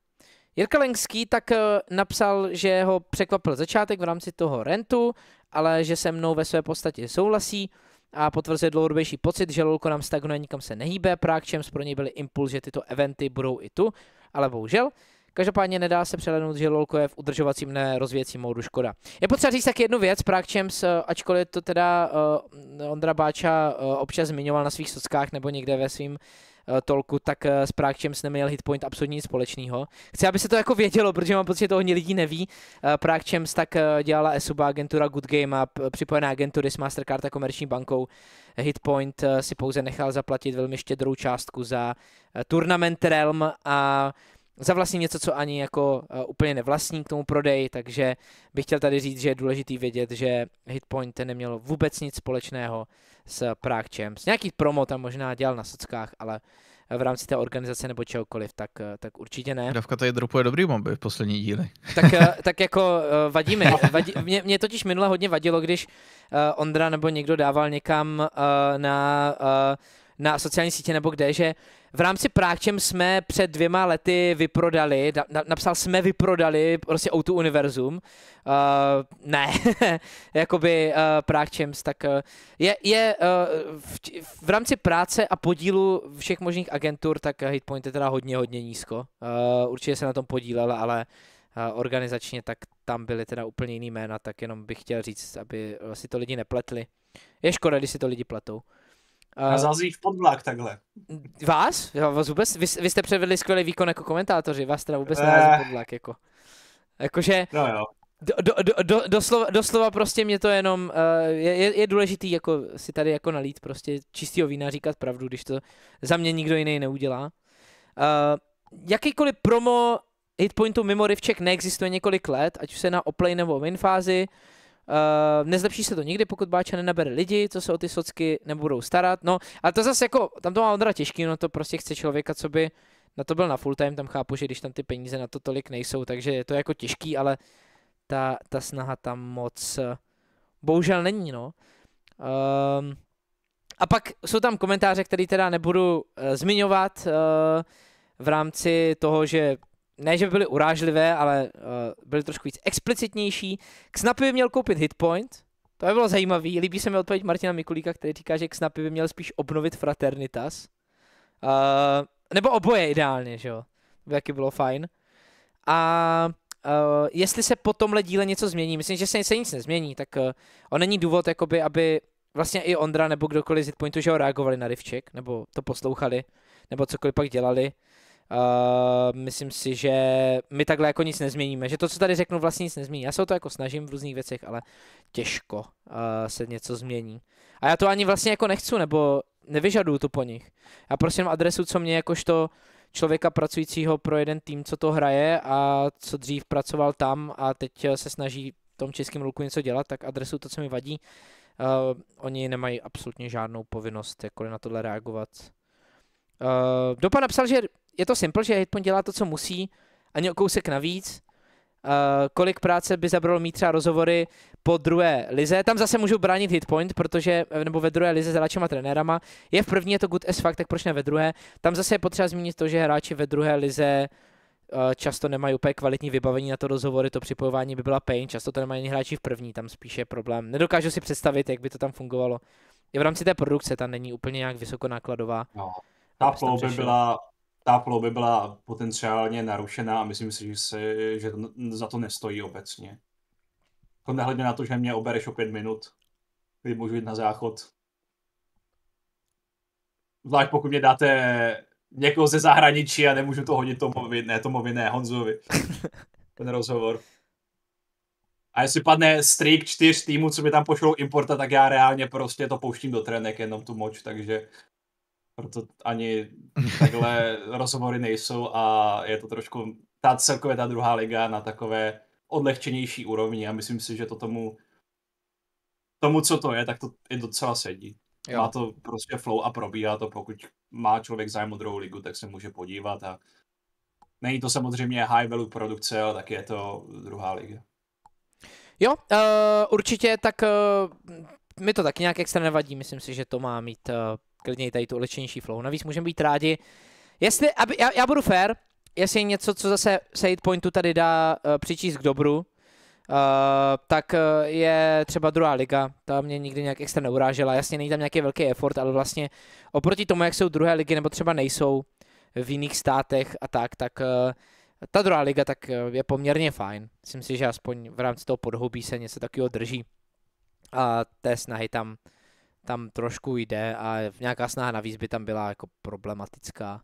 S1: Jirka Lenský tak eh, napsal, že ho překvapil začátek v rámci toho rentu, ale že se mnou ve své podstatě souhlasí a potvrzuje dlouhodobější pocit, že lolko nám stagnuje, nikam se nehýbe, Prague Champs pro něj byly impuls, že tyto eventy budou i tu, ale bohužel. Každopádně nedá se přelenout, že Lolko je v udržovacím ne rozvěcím módu škoda. Je potřeba říct tak jednu věc, Prague Champs, eh, ačkoliv to teda uh, Ondra Báča uh, občas zmiňoval na svých sockách nebo někde ve svým Eh, tolku, tak eh, s Prákčem jsem neměl hitpoint absolutně nic společného. Chci, aby se to jako vědělo, protože mám pocit, že to hodně lidí neví. Eh, Prákčem tak dělala ESUBA agentura Good Game a připojená agentury s Mastercard a Komerční bankou. Hitpoint si pouze nechal zaplatit velmi štědrou částku za turnament Realm a za vlastně něco, co ani jako uh, úplně nevlastní k tomu prodej, takže bych chtěl tady říct, že je důležitý vědět, že Hitpoint nemělo vůbec nic společného s Prague Champs. Nějaký promo tam možná dělal na sockách, ale v rámci té organizace nebo čehokoliv, tak, eh, tak určitě ne.
S3: Dávka tady dropuje dobrý bomby v poslední
S1: díly. Tak, eh, tak jako vadí mi. Vadí, mě, mě totiž minule hodně vadilo, když Ondra nebo někdo dával někam na na sociální sítě nebo kde, že v rámci Prákčem jsme před dvěma lety vyprodali, na, napsal jsme vyprodali prostě o tu Univerzum. Uh, ne, jakoby uh, eh, Prákčems, tak uh, je, je uh, v, v rámci práce a podílu všech možných agentur, tak Hitpoint je teda hodně, hodně nízko. Uh, určitě se na tom podílel, ale uh, organizačně, tak tam byly teda úplně jiný jména, tak jenom bych chtěl říct, aby si to lidi nepletli. Je škoda, když si to lidi pletou. A jsi jich
S2: pod vlak takhle.
S1: Vás? Já vás vůbec? Vy, vy jste převedli skvělý výkon jako komentátoři, vás teda vůbec nehází v eh. podvlak jako. Jakože... No jo. Do, do, do, do, doslova, doslova prostě mě to jenom, uh, je, je důležitý jako si tady jako nalít prostě čistýho vína říkat pravdu, když to za mě nikdo jiný neudělá. Uh, jakýkoliv promo Hitpointu mimo Rivček neexistuje několik let, ať už se na Oplay nebo main fázi Uh, nezlepší se to nikdy, pokud Báča nenabere lidi, co se o ty socky nebudou starat. No, ale to zase jako, tam to má Ondra těžký, no to prostě chce člověka, co by na to byl na full time, tam chápu, že když tam ty peníze na to tolik nejsou, takže je to jako těžký, ale ta, ta snaha tam moc eh, bohužel není, no. Um, a pak jsou tam komentáře, které teda nebudu uh, zmiňovat uh, v rámci toho, že ne, že by byly urážlivé, ale uh, byly trošku víc explicitnější. snapy by měl koupit hitpoint, to by bylo zajímavé. Líbí se mi odpověď Martina Mikulíka, který říká, že snapy by měl spíš obnovit fraternitas. Uh, nebo oboje ideálně, že jo? By jaký bylo fajn. A uh, jestli se po tomhle díle něco změní, myslím, že se, se nic nezmění, tak uh, on není důvod, jakoby, aby vlastně i Ondra nebo kdokoliv z Hitpointu, že ho reagovali na Rivček, nebo to poslouchali, nebo cokoliv pak dělali. Uh, myslím si, že my takhle jako nic nezměníme, že to, co tady řeknu, vlastně nic nezmění. Já se o to jako snažím v různých věcech, ale těžko uh, se něco změní. A já to ani vlastně jako nechci, nebo nevyžaduju to po nich. Já prostě jenom adresu, co mě jakožto člověka pracujícího pro jeden tým, co to hraje a co dřív pracoval tam a teď eh, se snaží v tom českém ruku něco dělat, tak adresu to, co mi vadí. Uh, oni nemají absolutně žádnou povinnost jako na tohle reagovat. Uh, Dopa napsal, že je to simple, že hitpoint dělá to, co musí, ani o kousek navíc. Uh, kolik práce by zabralo mít třeba rozhovory po druhé lize. Tam zase můžu bránit hitpoint, protože, eh, nebo ve druhé lize s hráčema trenérama. Je v první, je to good as fuck, tak proč ne ve druhé? Tam zase je potřeba zmínit to, že hráči ve druhé lize uh, často nemají úplně kvalitní vybavení na to rozhovory, to připojování by byla pain, často to nemají ani hráči v první, tam spíše problém. Nedokážu si představit, jak by to tam fungovalo. I v rámci té produkce, ta není úplně nějak vysokonákladová. No, ta by byla
S2: ta by byla potenciálně narušená a myslím si, že, si, že to, za to nestojí obecně. To nehledně na to, že mě obereš o pět minut, kdy můžu jít na záchod. Zvlášť pokud mě dáte někoho ze zahraničí a nemůžu to hodit Tomovi, ne Tomovi, ne Honzovi. Ten rozhovor. A jestli padne streak čtyř týmů, co mi tam pošlou importa, tak já reálně prostě to pouštím do trenek, jenom tu moč, takže proto ani takhle rozhovory nejsou a je to trošku ta celkově ta druhá liga na takové odlehčenější úrovni a myslím si, že to tomu, tomu co to je, tak to i docela sedí. Jo. Má to prostě flow a probíhá to, pokud má člověk zájem o druhou ligu, tak se může podívat a není to samozřejmě high value produkce, ale tak je to druhá liga.
S1: Jo, uh, určitě, tak uh, eh, mi to tak nějak extra nevadí, myslím si, že to má mít uh klidně i tady tu lečenější flow. Navíc můžeme být rádi. Jestli, aby, já, já budu fair, jestli je něco, co zase se pointu tady dá uh, přičíst k dobru, uh, tak eh, je třeba druhá liga, ta mě nikdy nějak extra neurážela, jasně není tam nějaký velký effort, ale vlastně oproti tomu, jak jsou druhé ligy, nebo třeba nejsou v jiných státech a tak, tak uh, ta druhá liga tak je poměrně fajn. Myslím si, že aspoň v rámci toho podhoubí se něco takového drží a té snahy tam tam trošku jde a nějaká snaha na výzby tam byla jako problematická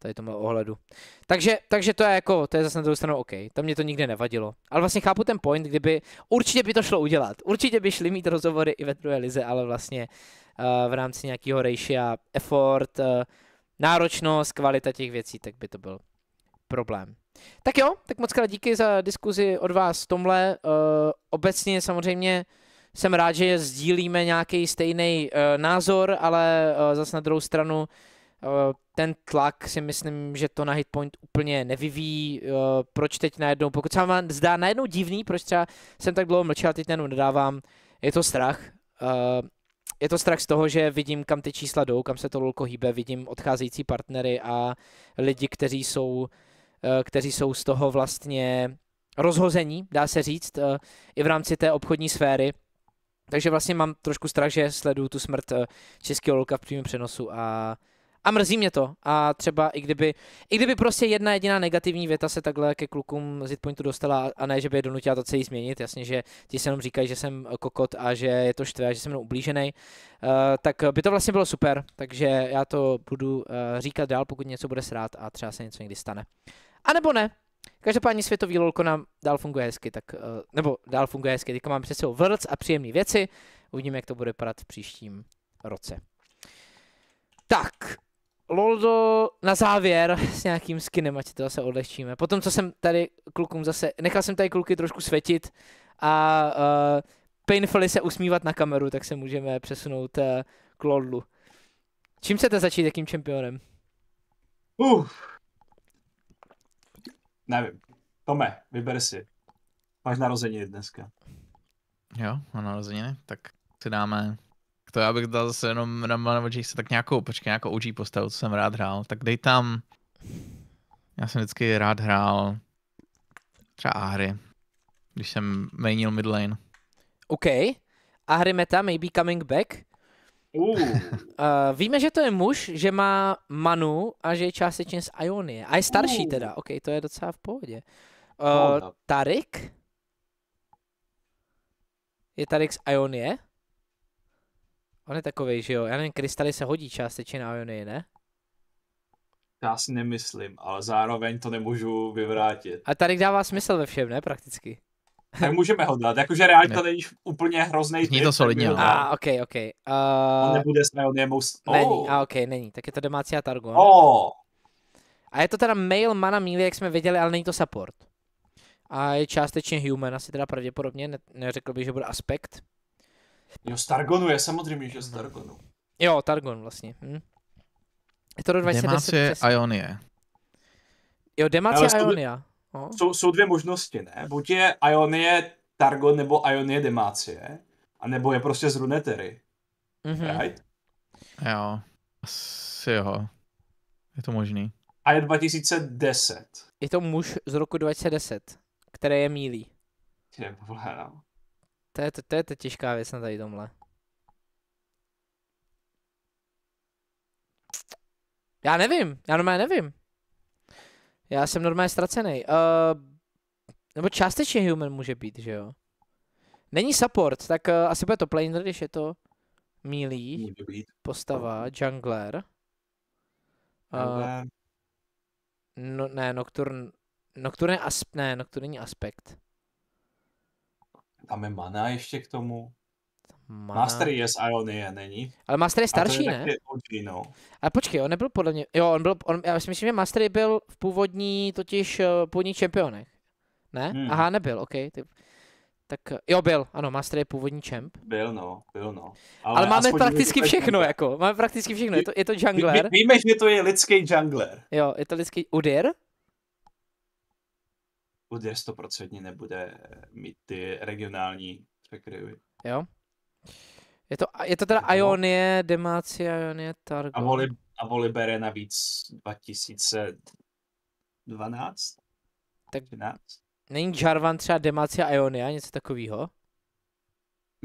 S1: tady tomu ohledu. Takže, takže to je jako, to je zase na druhou stranu OK, tam mě to nikdy nevadilo. Ale vlastně chápu ten point, kdyby, určitě by to šlo udělat, určitě by šli mít rozhovory i ve druhé lize, ale vlastně uh, v rámci nějakého ratio, effort, uh, náročnost, kvalita těch věcí, tak by to byl problém. Tak jo, tak moc krát díky za diskuzi od vás v tomhle. Uh, obecně samozřejmě uh, jsem rád, že sdílíme nějaký stejný uh, názor, ale uh, eh, zase na druhou stranu uh, ten tlak si myslím, že to na hitpoint úplně nevyvíjí. Uh, proč teď najednou, pokud se vám zdá najednou divný, proč třeba jsem tak dlouho mlčel, teď najednou nedávám, je to strach. Uh, je to strach z toho, že vidím, kam ty čísla jdou, kam se to lulko hýbe, vidím odcházející partnery a lidi, kteří jsou, kteří jsou z toho vlastně rozhození, dá se říct, i v rámci té obchodní sféry. Takže vlastně mám trošku strach, že sleduju tu smrt eh, českého lolka v přímém přenosu a, a mrzí mě to. A třeba i kdyby, i kdyby prostě jedna jediná negativní věta se takhle ke klukům z Hitpointu dostala a ne, že by je donutila to celý změnit, jasně, že ti se jenom říkají, že jsem eh, kokot a že je to štve a že jsem jenom ublížený, uh, eh, tak by to vlastně bylo super, takže já to budu uh, říkat dál, pokud něco bude srát a třeba se něco někdy stane. A nebo ne, Každopádně světový lolko nám dál funguje hezky, tak, eh, nebo dál funguje hezky. Teďka mám před sebou vrc a příjemné věci. Uvidíme, jak to bude vypadat v příštím roce. Tak, Loldo na závěr s nějakým skinem, ať to zase odlehčíme. Potom, co jsem tady klukům zase, nechal jsem tady kluky trošku světit a uh, painfully se usmívat na kameru, tak se můžeme přesunout uh, k Loldu. Čím chcete začít, jakým čempionem?
S2: Uf, Nevím. Tome, vyber si.
S3: Máš narozeniny dneska. Jo, mám narozeniny, tak si dáme... To já bych dal zase jenom na Manovačích se tak nějakou, počkej, nějakou OG postavu, co jsem rád hrál. Tak dej tam... Já jsem vždycky rád hrál třeba Ahry, když jsem mainil mid lane.
S1: OK. Ahry meta, maybe coming back. Uh. Uh, víme, že to je muž, že má manu a že je částečně z Ionie. A je starší uh. teda, ok, to je docela v pohodě. Uh, no, Tarik? Je Tarik z Ionie? On je takový, že jo? Já nevím, krystaly se hodí částečně na Ionie, ne?
S2: Já si nemyslím, ale zároveň to nemůžu vyvrátit.
S1: A Tarik dává smysl ve všem, ne? Prakticky
S2: tak můžeme ho dát. Jakože reálně to není úplně hrozný. Není to solidně. A,
S1: ok, ok. Uh... On nebude Smeon, je most... oh. Není, a ok, není. Tak je to domácí Targon. No. Oh. A je to teda mail mana míli, jak jsme viděli, ale není to support. A je částečně human, asi teda pravděpodobně, ne- neřekl bych, že bude aspekt.
S2: Jo, z Targonu je samozřejmě, že z mhm. Targonu.
S3: Jo,
S1: Targon vlastně. Hm.
S3: Je to do 2010. demacia Ionie.
S2: Jo, Demacia Ionia. Oh. Jsou, jsou dvě možnosti, ne? Buď je Ionie Targon nebo Ionie Demacie, a nebo je prostě z Runetery. Mm-hmm. Right?
S3: Jo, asi jo. Je to možný.
S1: A je 2010. Je to muž z roku 2010, který je mílý. Ty no. To je, to, to je ta těžká věc na tady tomhle. Já nevím, já normálně nevím. Já jsem normálně ztracený. Uh, nebo částečně human může být, že jo? Není support, tak uh, asi bude to planer, když je to mílý postava, jungler. Uh, no, ne, Nocturne, Nocturne, asp, ne, Nocturne není aspekt.
S2: Tam je mana ještě k tomu. Mana... Master je z Ionie, není. Ale Master je starší, a je ne? OG, no.
S1: Ale počkej, on nebyl podle mě, jo, on byl, on, já si myslím, že Master byl v původní, totiž eh, původních čempionech. Ne? Hmm. Aha, nebyl, OK. Ty... Tak jo, byl, ano, Master je původní champ.
S2: Byl, no, byl, no. Ale, Ale máme prakticky všechno, jako, máme prakticky všechno, je to, je to jungler. Ví, víme, že to je
S1: lidský jungler. Jo, je to lidský, Udyr?
S2: Udyr stoprocentně nebude mít ty regionální překryvy.
S1: Jo, je to, je to teda Ionie, Demacia, Ionie, Targo. A, voli,
S2: a voli bere navíc 2012? Tak 13? není
S1: Jarvan třeba Demacia, Ionia, něco takového?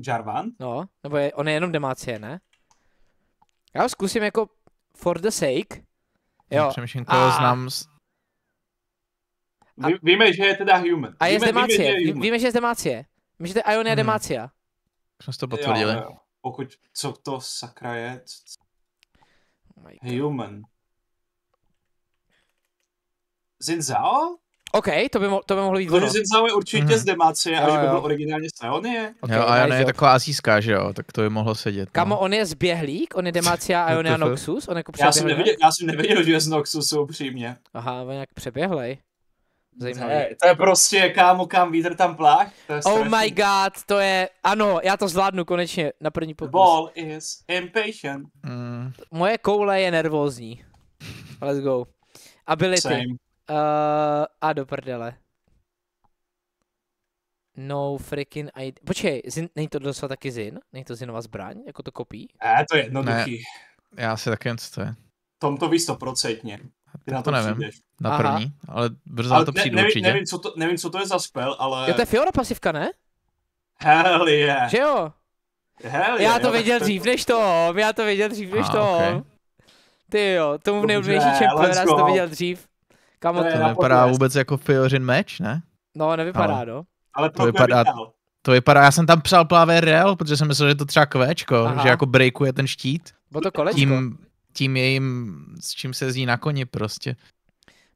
S1: Jarvan? No, nebo je, on je jenom demacia ne? Já ho zkusím jako for the sake.
S2: Jo. Přemýšlím, koho a... znám z... A... Víme, že je teda human. A je víme, z
S1: Demacie. Víme, že je z Demacie. Víme, že to je Ionia hmm. Demacia
S3: jsme to potvrdili.
S2: Jo, Pokud, co to sakra je? Oh Human. Zinzao? OK, to by, mo- to by mohlo být ono. Zinzao je určitě mm-hmm. z Demacie, a že by byl originálně z Aonie. Okay, jo, Aion je
S3: taková azijská, že jo, tak to by mohlo sedět. No. Kamo,
S1: on je zběhlík, on je Demacia a on Noxus, on jako já jsem, neviděl,
S2: já jsem nevěděl, že je z
S1: Noxusu, upřímně. Aha, on nějak přeběhlej. Zajímavý. Ne, to je prostě
S2: kámo, kam vítr tam plách. To je oh strašný. oh my god,
S1: to je, ano, já to zvládnu konečně na první pokus. Ball
S2: is impatient.
S1: Mm. Moje koule je nervózní. Let's go. Ability. Same. Uh, a do prdele. No freaking I... Počkej, zin, není to doslova taky Zin? Není to Zinová zbraň?
S2: Jako to kopí? Ne, to je jednoduchý.
S3: Ne, já si taky jen, co to je.
S2: Tom to ví stoprocentně
S3: na to, to nevím. Přijdeš. Na první, Aha. ale brzo ale to ne, nevím, určitě. Nevím
S2: co, to, nevím, co to je za spell, ale... Jo, to je Fiora pasivka, ne? Hell yeah. Že jo? Hell yeah, já to
S3: jo, věděl to... dřív
S1: než to, já to věděl dřív než to. Okay. Ty jo, tomu v nejúdobnější čempionu to viděl dřív. Kamo to, to vypadá vůbec
S3: jako Fiorin meč, ne? No, nevypadá, no. Ale to vypadá, to vypadá, já jsem tam psal plávé real, protože jsem myslel, že to třeba kvéčko, že jako breakuje ten štít. bo to kolečko. Tím, tím jejím, s čím se jezdí na koni prostě.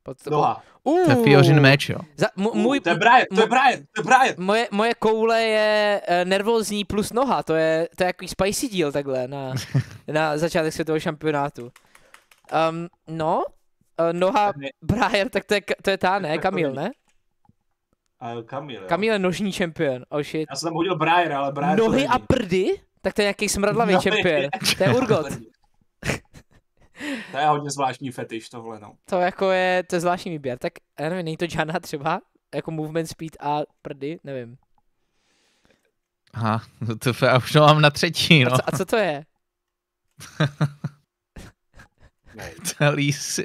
S1: Pod Noha. Uh, to je Fiořin meč, jo. Za, můj, to je Brian, to je Brian, to je Brian. Moje, moje koule je eh, nervózní plus noha, to je, to je jaký spicy díl takhle na, na začátek světového šampionátu. Um, no, uh, noha Brian, tak to je, to je ta, ne? Kamil, ne?
S2: Eh, Kamil, jo.
S1: Kamil je nožní čempion, oh shit. Já jsem tam hodil Brian, ale Brian... Nohy a prdy? Tak to je nějaký smradlavý čempion. To je Urgot.
S2: To je hodně zvláštní fetiš tohle, no.
S1: To jako je, to je zvláštní výběr, tak já nevím, není to žádná třeba, jako movement speed a prdy, nevím.
S3: Aha, to, no to já už to mám na třetí, no. A co, a co to je? to je lísy.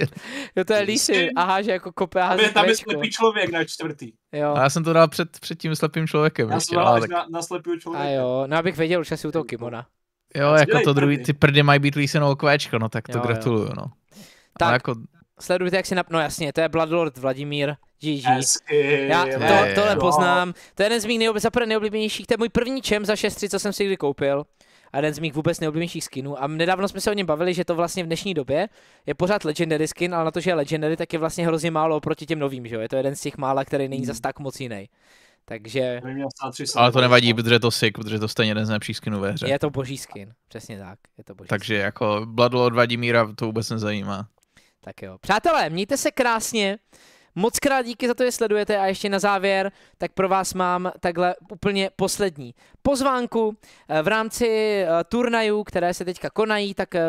S1: Jo, to je lísy. Aha, že jako kope a Tam tam je slepý člověk na čtvrtý. Jo. A já
S3: jsem to dal před, před tím slepým člověkem. Já jsem dal tak... na,
S1: na slepýho člověka. A
S3: jo, no abych věděl už asi u toho kimona. Jo, Dělej jako to druhý, ty prdy mají být lísenou kvéčko, no tak to jo, gratuluju, jo. no. Tak, Ale jako...
S1: sledujte, jak si napno, No jasně, to je Bloodlord Vladimír, GG. Já to, tohle poznám. To je jeden z mých nejob... nejoblíbenějších, to je můj první čem za 6 co jsem si kdy koupil a jeden z mých vůbec nejoblíbenějších skinů. A nedávno jsme se o něm bavili, že to vlastně v dnešní době je pořád legendary skin, ale na to, že je legendary, tak je vlastně hrozně málo oproti těm novým, že jo? Je to jeden z těch mála, který není hmm. zas tak moc jiný. Takže... Ale to nevadí,
S3: protože to sick, protože to stejně jeden z nejlepších skinů ve hře. Je
S1: to boží skin, přesně tak. Je to boží Takže
S3: skin. jako od Vladimíra to vůbec nezajímá. Tak jo.
S1: Přátelé, mějte se krásně. Moc krát díky za to, že sledujete a ještě na závěr, tak pro vás mám takhle úplně poslední pozvánku. Eh, v rámci eh, turnajů, které se teďka konají, tak eh,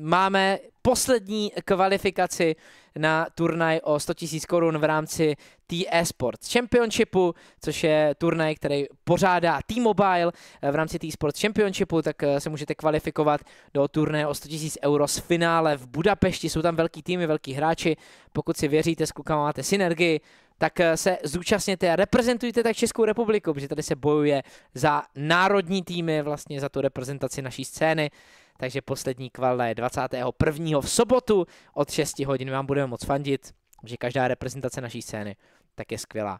S1: máme poslední kvalifikaci na turnaj o 100 000 korun v rámci T Sports Championshipu, což je turnaj, který pořádá T-Mobile v rámci T Sports Championshipu, tak eh, se můžete kvalifikovat do turnaje o 100 000 euro z finále v Budapešti. Jsou tam velký týmy, velký hráči. Pokud si věříte, s klukama máte synergii, tak eh, se zúčastněte a reprezentujte tak Českou republiku, protože tady se bojuje za národní týmy, vlastně za tu reprezentaci naší scény takže poslední kvalda je 21. v sobotu od 6 hodin. Vám budeme moc fandit, že každá reprezentace naší scény tak je skvělá.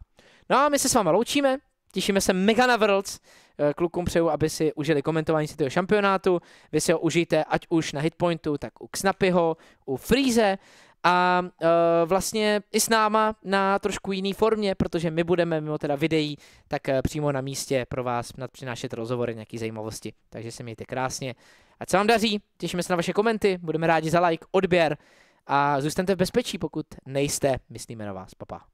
S1: No a my se s vámi loučíme, Těšíme se mega na Worlds. Eh, klukům přeju, aby si užili komentování si toho šampionátu. Vy si ho užijte, ať už na Hitpointu, tak u Xnapyho, u Freeze a e, vlastně i s náma na trošku jiný formě, protože my budeme mimo teda videí, tak eh, přímo na místě pro vás přinášet rozhovory, nějaké zajímavosti. Takže se mějte krásně. Ať se vám daří, těšíme se na vaše komenty, budeme rádi za like, odběr a zůstaňte v bezpečí, pokud nejste, myslíme na vás, papa. Pa.